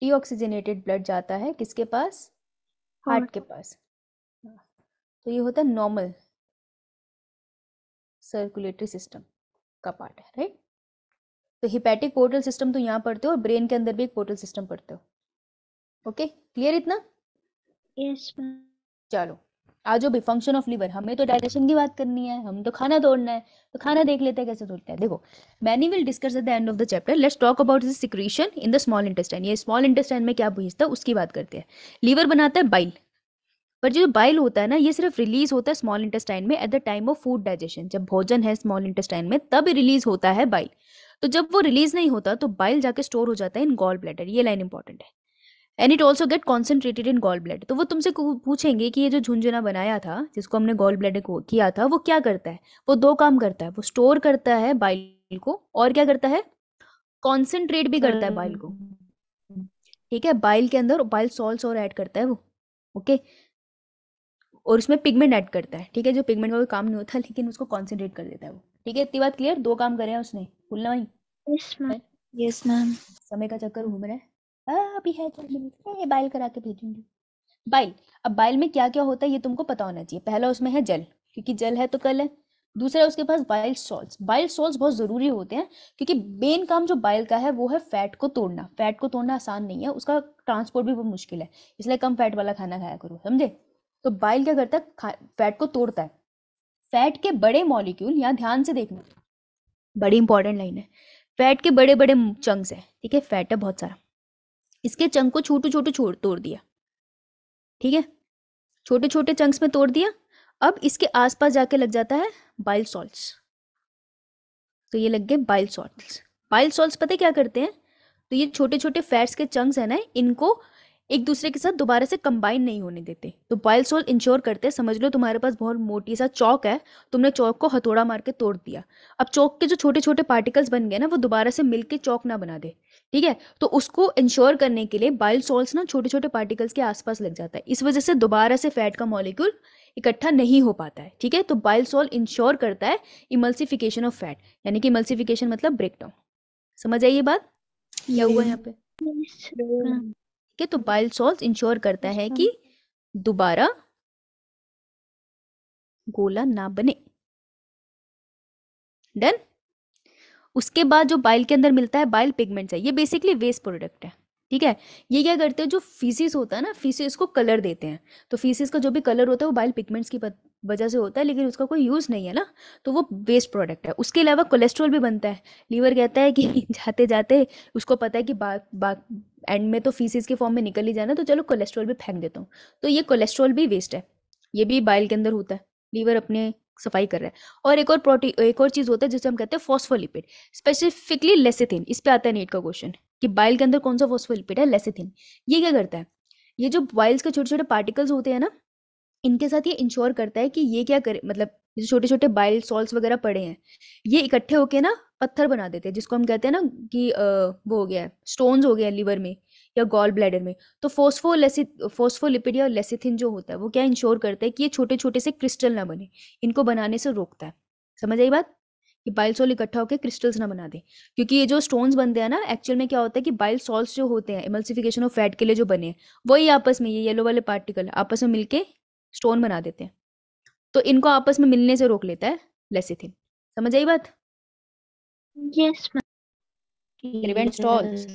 डीऑक्सीजनेटेड ब्लड जाता है किसके पास हार्ट के पास तो ये होता है नॉर्मल सर्कुलेटरी सिस्टम का पार्ट है राइट तो हिपैटिक पोर्टल सिस्टम तो यहाँ पढ़ते हो और ब्रेन के अंदर भी एक पोर्टल सिस्टम पढ़ते हो ओके क्लियर इतना यस yes, चलो आज जो भी फंक्शन ऑफ लीवर हमें तो डाइजेशन की बात करनी है हम तो खाना तोड़ना है तो खाना देख लेते हैं कैसे तोड़ते हैं देखो many will discuss at the end of the chapter let's talk about this secretion in the small intestine ये स्मॉल इंटेस्टाइन में क्या भेजता है उसकी बात करते हैं लीवर बनाता है बाइल पर जो बाइल होता है ना ये सिर्फ रिलीज होता है स्मॉल इंटेस्टाइन में at the time of food digestion जब भोजन है स्मॉल इंटेस्टाइन में तब रिलीज होता है बाइल तो जब वो रिलीज नहीं होता तो बाइल जाके स्टोर हो जाता है इन गॉल ब्लैडर ये लाइन इंपॉर्टेंट है and it also get concentrated in gall bladder तो वो तुमसे पूछेंगे कि ये जो झुंझुना बनाया था जिसको हमने गॉल ब्लड किया था वो क्या करता है वो दो काम करता है वो स्टोर करता है बाइल को और क्या करता है कॉन्सेंट्रेट भी करता है बाइल को ठीक है बाइल के अंदर बाइल सॉल्ट और ऐड करता है वो ओके और उसमें पिगमेंट ऐड करता है ठीक है जो पिगमेंट का कोई काम नहीं होता लेकिन उसको कॉन्सेंट्रेट कर देता है वो ठीक है इतनी बात क्लियर दो काम करे हैं उसने भूलना भाई यस मैम समय का चक्कर घूम रहा है अभी है दो तो मिनट बाइल करा के भेजूंगी बाइल अब बाइल में क्या क्या होता है ये तुमको पता होना चाहिए पहला उसमें है जल क्योंकि जल है तो कल है दूसरा उसके पास बाइल सॉल्ट बाइल सॉल्ट बहुत ज़रूरी होते हैं क्योंकि मेन काम जो बाइल का है वो है फैट को तोड़ना फैट को तोड़ना आसान नहीं है उसका ट्रांसपोर्ट भी बहुत मुश्किल है इसलिए कम फैट वाला खाना खाया करो समझे तो बाइल क्या करता है फैट को तोड़ता है फैट के बड़े मॉलिक्यूल यहाँ ध्यान से देखना बड़ी इंपॉर्टेंट लाइन है फैट के बड़े बड़े चंक्स है ठीक है फैट है बहुत सारा इसके चंक को छोटू छोटू छोड़ तोड़ दिया ठीक है छोटे छोटे चंक्स में तोड़ दिया अब इसके आसपास जाके लग जाता है बाइल सॉल्ट तो ये लग गए बाइल सॉल्ट बाइल सॉल्ट पता क्या करते हैं तो ये छोटे छोटे फैट्स के चंक्स हैं ना इनको एक दूसरे के साथ दोबारा से कंबाइन नहीं होने देते तो बाइल सॉल्ट इंश्योर करते समझ लो तुम्हारे पास बहुत मोटी सा चौक है तुमने चौक को हथौड़ा मार के तोड़ दिया अब चौक के जो छोटे छोटे पार्टिकल्स बन गए ना वो दोबारा से मिलकर चौक ना बना दे ठीक है तो उसको इंश्योर करने के लिए बाइल सॉल्ट ना छोटे छोटे पार्टिकल्स के आसपास लग जाता है इस वजह से दोबारा से फैट का मॉलिक्यूल इकट्ठा नहीं हो पाता है ठीक है तो बाइल सॉल्ट इंश्योर करता है इमल्सिफिकेशन ऑफ फैट यानी कि इमल्सिफिकेशन मतलब ब्रेकडाउन समझ आई ये बात क्या हुआ यहाँ पे ठीक है तो बाइल सॉल्ट इंश्योर करता है कि दोबारा गोला ना बने डन उसके बाद जो बाइल के अंदर मिलता है बाइल पिगमेंट्स है ये बेसिकली वेस्ट प्रोडक्ट है ठीक है ये क्या करते हैं जो फीसिस होता है ना फीसिस को कलर देते हैं तो फीसिस का जो भी कलर होता है वो बाइल पिगमेंट्स की वजह से होता है लेकिन उसका कोई यूज़ नहीं है ना तो वो वेस्ट प्रोडक्ट है उसके अलावा कोलेस्ट्रॉल भी बनता है लीवर कहता है कि जाते जाते उसको पता है कि बा, बा, एंड में तो फीसिस के फॉर्म में निकल ही जाना तो चलो कोलेस्ट्रॉल भी फेंक देता हूँ तो ये कोलेस्ट्रॉल भी वेस्ट है ये भी बाइल के अंदर होता है लीवर अपने सफाई कर रहा है और एक और प्रोटीन एक और चीज़ होता है जिसे हम कहते हैं फॉस्फोलिपिड स्पेसिफिकली लेसेथिन इस पे आता है नीट का क्वेश्चन कि बाइल के अंदर कौन सा फॉस्फोलिपिड है लेसेथिन ये क्या करता है ये जो बाइल्स के छोटे छोटे पार्टिकल्स होते हैं ना इनके साथ ये इंश्योर करता है कि ये क्या करे मतलब जो छोटे छोटे बाइल सॉल्ट वगैरह पड़े हैं ये इकट्ठे होके ना पत्थर बना देते हैं जिसको हम कहते हैं ना कि वो हो गया है स्टोन्स हो गया है लीवर में या गॉल ब्लैडर में तो फोस्फोलेसि फोस्फोलिपिड या लेसिथिन जो होता है वो क्या इंश्योर करता है कि ये छोटे छोटे से क्रिस्टल ना बने इनको बनाने से रोकता है समझ आई बात कि बाइल सॉल इकट्ठा होकर क्रिस्टल्स ना बना दे क्योंकि ये जो स्टोन्स बनते हैं ना एक्चुअल में क्या होता है कि बाइल सॉल्स जो होते हैं इमल्सिफिकेशन ऑफ फैट के लिए जो बने हैं वही आपस में ये येलो वाले पार्टिकल आपस में मिलके स्टोन बना देते हैं तो इनको आपस में मिलने से रोक लेता है लेसिथिन समझ आई बात यस yes,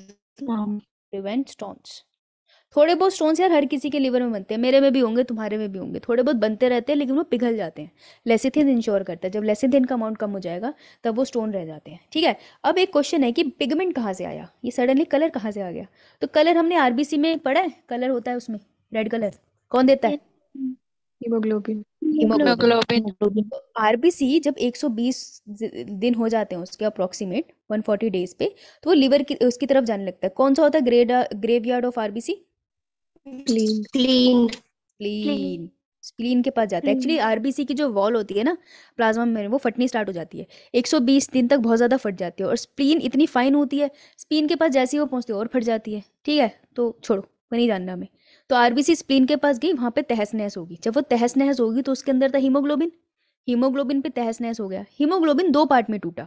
प्रिवेंट स्टोन्स थोड़े बहुत स्टोन्स यार हर किसी के लिवर में बनते हैं मेरे में भी होंगे तुम्हारे में भी होंगे थोड़े बहुत बनते रहते हैं लेकिन वो पिघल जाते हैं लेसिथिन इंश्योर करता है जब लेसिथिन का अमाउंट कम हो जाएगा तब वो स्टोन रह जाते हैं ठीक है अब एक क्वेश्चन है कि पिगमेंट कहाँ से आया ये सडनली कलर कहाँ से आ गया तो कलर हमने आरबीसी में पढ़ा है कलर होता है उसमें रेड कलर कौन देता है हीमोग्लोबिन हीमोग्लोबिन आरबीसी जब 120 दिन हो जाते हैं उसके अप्रोक्सीमेट 140 डेज पे तो वो लिवर की उसकी तरफ जाने लगता है कौन सा होता है grade graveyard of RBC clean clean spleen के पास जाता है एक्चुअली आरबीसी hmm. की जो वॉल होती है ना प्लाज्मा में वो फटनी स्टार्ट हो जाती है 120 दिन तक बहुत ज़्यादा फट जाती है और स्प्लीन इतनी फाइन होती है स्प्लीन के पास जैसे ही वो पहुंचती है और फट जाती है ठीक है तो छोड़ो नहीं जानना हमें तो आरबीसी स्प्लीन के पास गई वहाँ पे तहस नहस होगी जब वो तहस नहस होगी तो उसके अंदर था हीमोग्लोबिन हीमोग्लोबिन पे तहस नहस हो गया हीमोग्लोबिन दो पार्ट में टूटा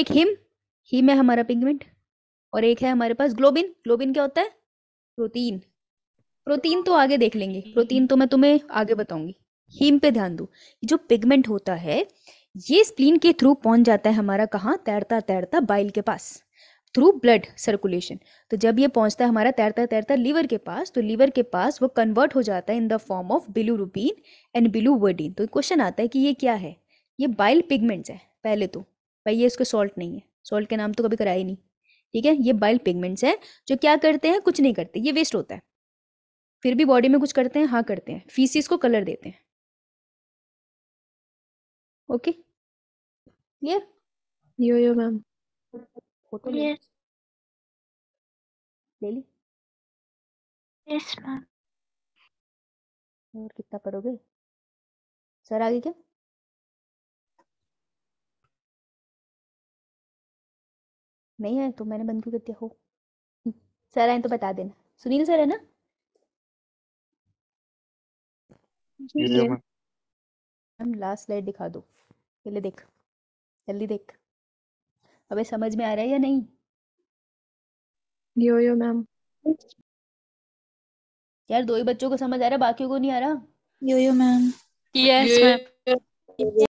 एक हिम हिम है हमारा पिगमेंट और एक है हमारे पास ग्लोबिन ग्लोबिन क्या होता है प्रोटीन प्रोटीन तो आगे देख लेंगे प्रोटीन तो मैं तुम्हें आगे बताऊंगी हीम पे ध्यान दो जो पिगमेंट होता है ये स्प्लीन के थ्रू पहुंच जाता है हमारा कहाँ तैरता तैरता बाइल के पास थ्रू ब्लड सर्कुलेशन तो जब ये पहुंचता है हमारा तैरता तैरता लीवर के पास तो लीवर के पास वो कन्वर्ट हो जाता है in the form of bilirubin and verdin तो क्वेश्चन आता है कि ये क्या है ये बाइल पिगमेंट्स है पहले तो भाई ये उसका सॉल्ट नहीं है सॉल्ट के नाम तो कभी कराया ही नहीं ठीक है ये बाइल पिगमेंट्स है जो क्या करते हैं कुछ नहीं करते ये वेस्ट होता है फिर भी बॉडी में कुछ करते हैं हाँ करते हैं फीसिस को कलर देते हैं okay clear yo yo ma'am photo ले yes. ले ली यस मैम और कितना पढ़ोगे सर आगे क्या नहीं है तो मैंने बंद क्यों कर दिया हो सर आए तो बता देना सुनील सर है ना मैम लास्ट स्लाइड दिखा दो पहले देख जल्दी देख हमें समझ में आ रहा है या नहीं यो यो मैम यार दो ही बच्चों को समझ आ रहा है बाकियों को नहीं आ रहा yo yo ma'am yes ma'am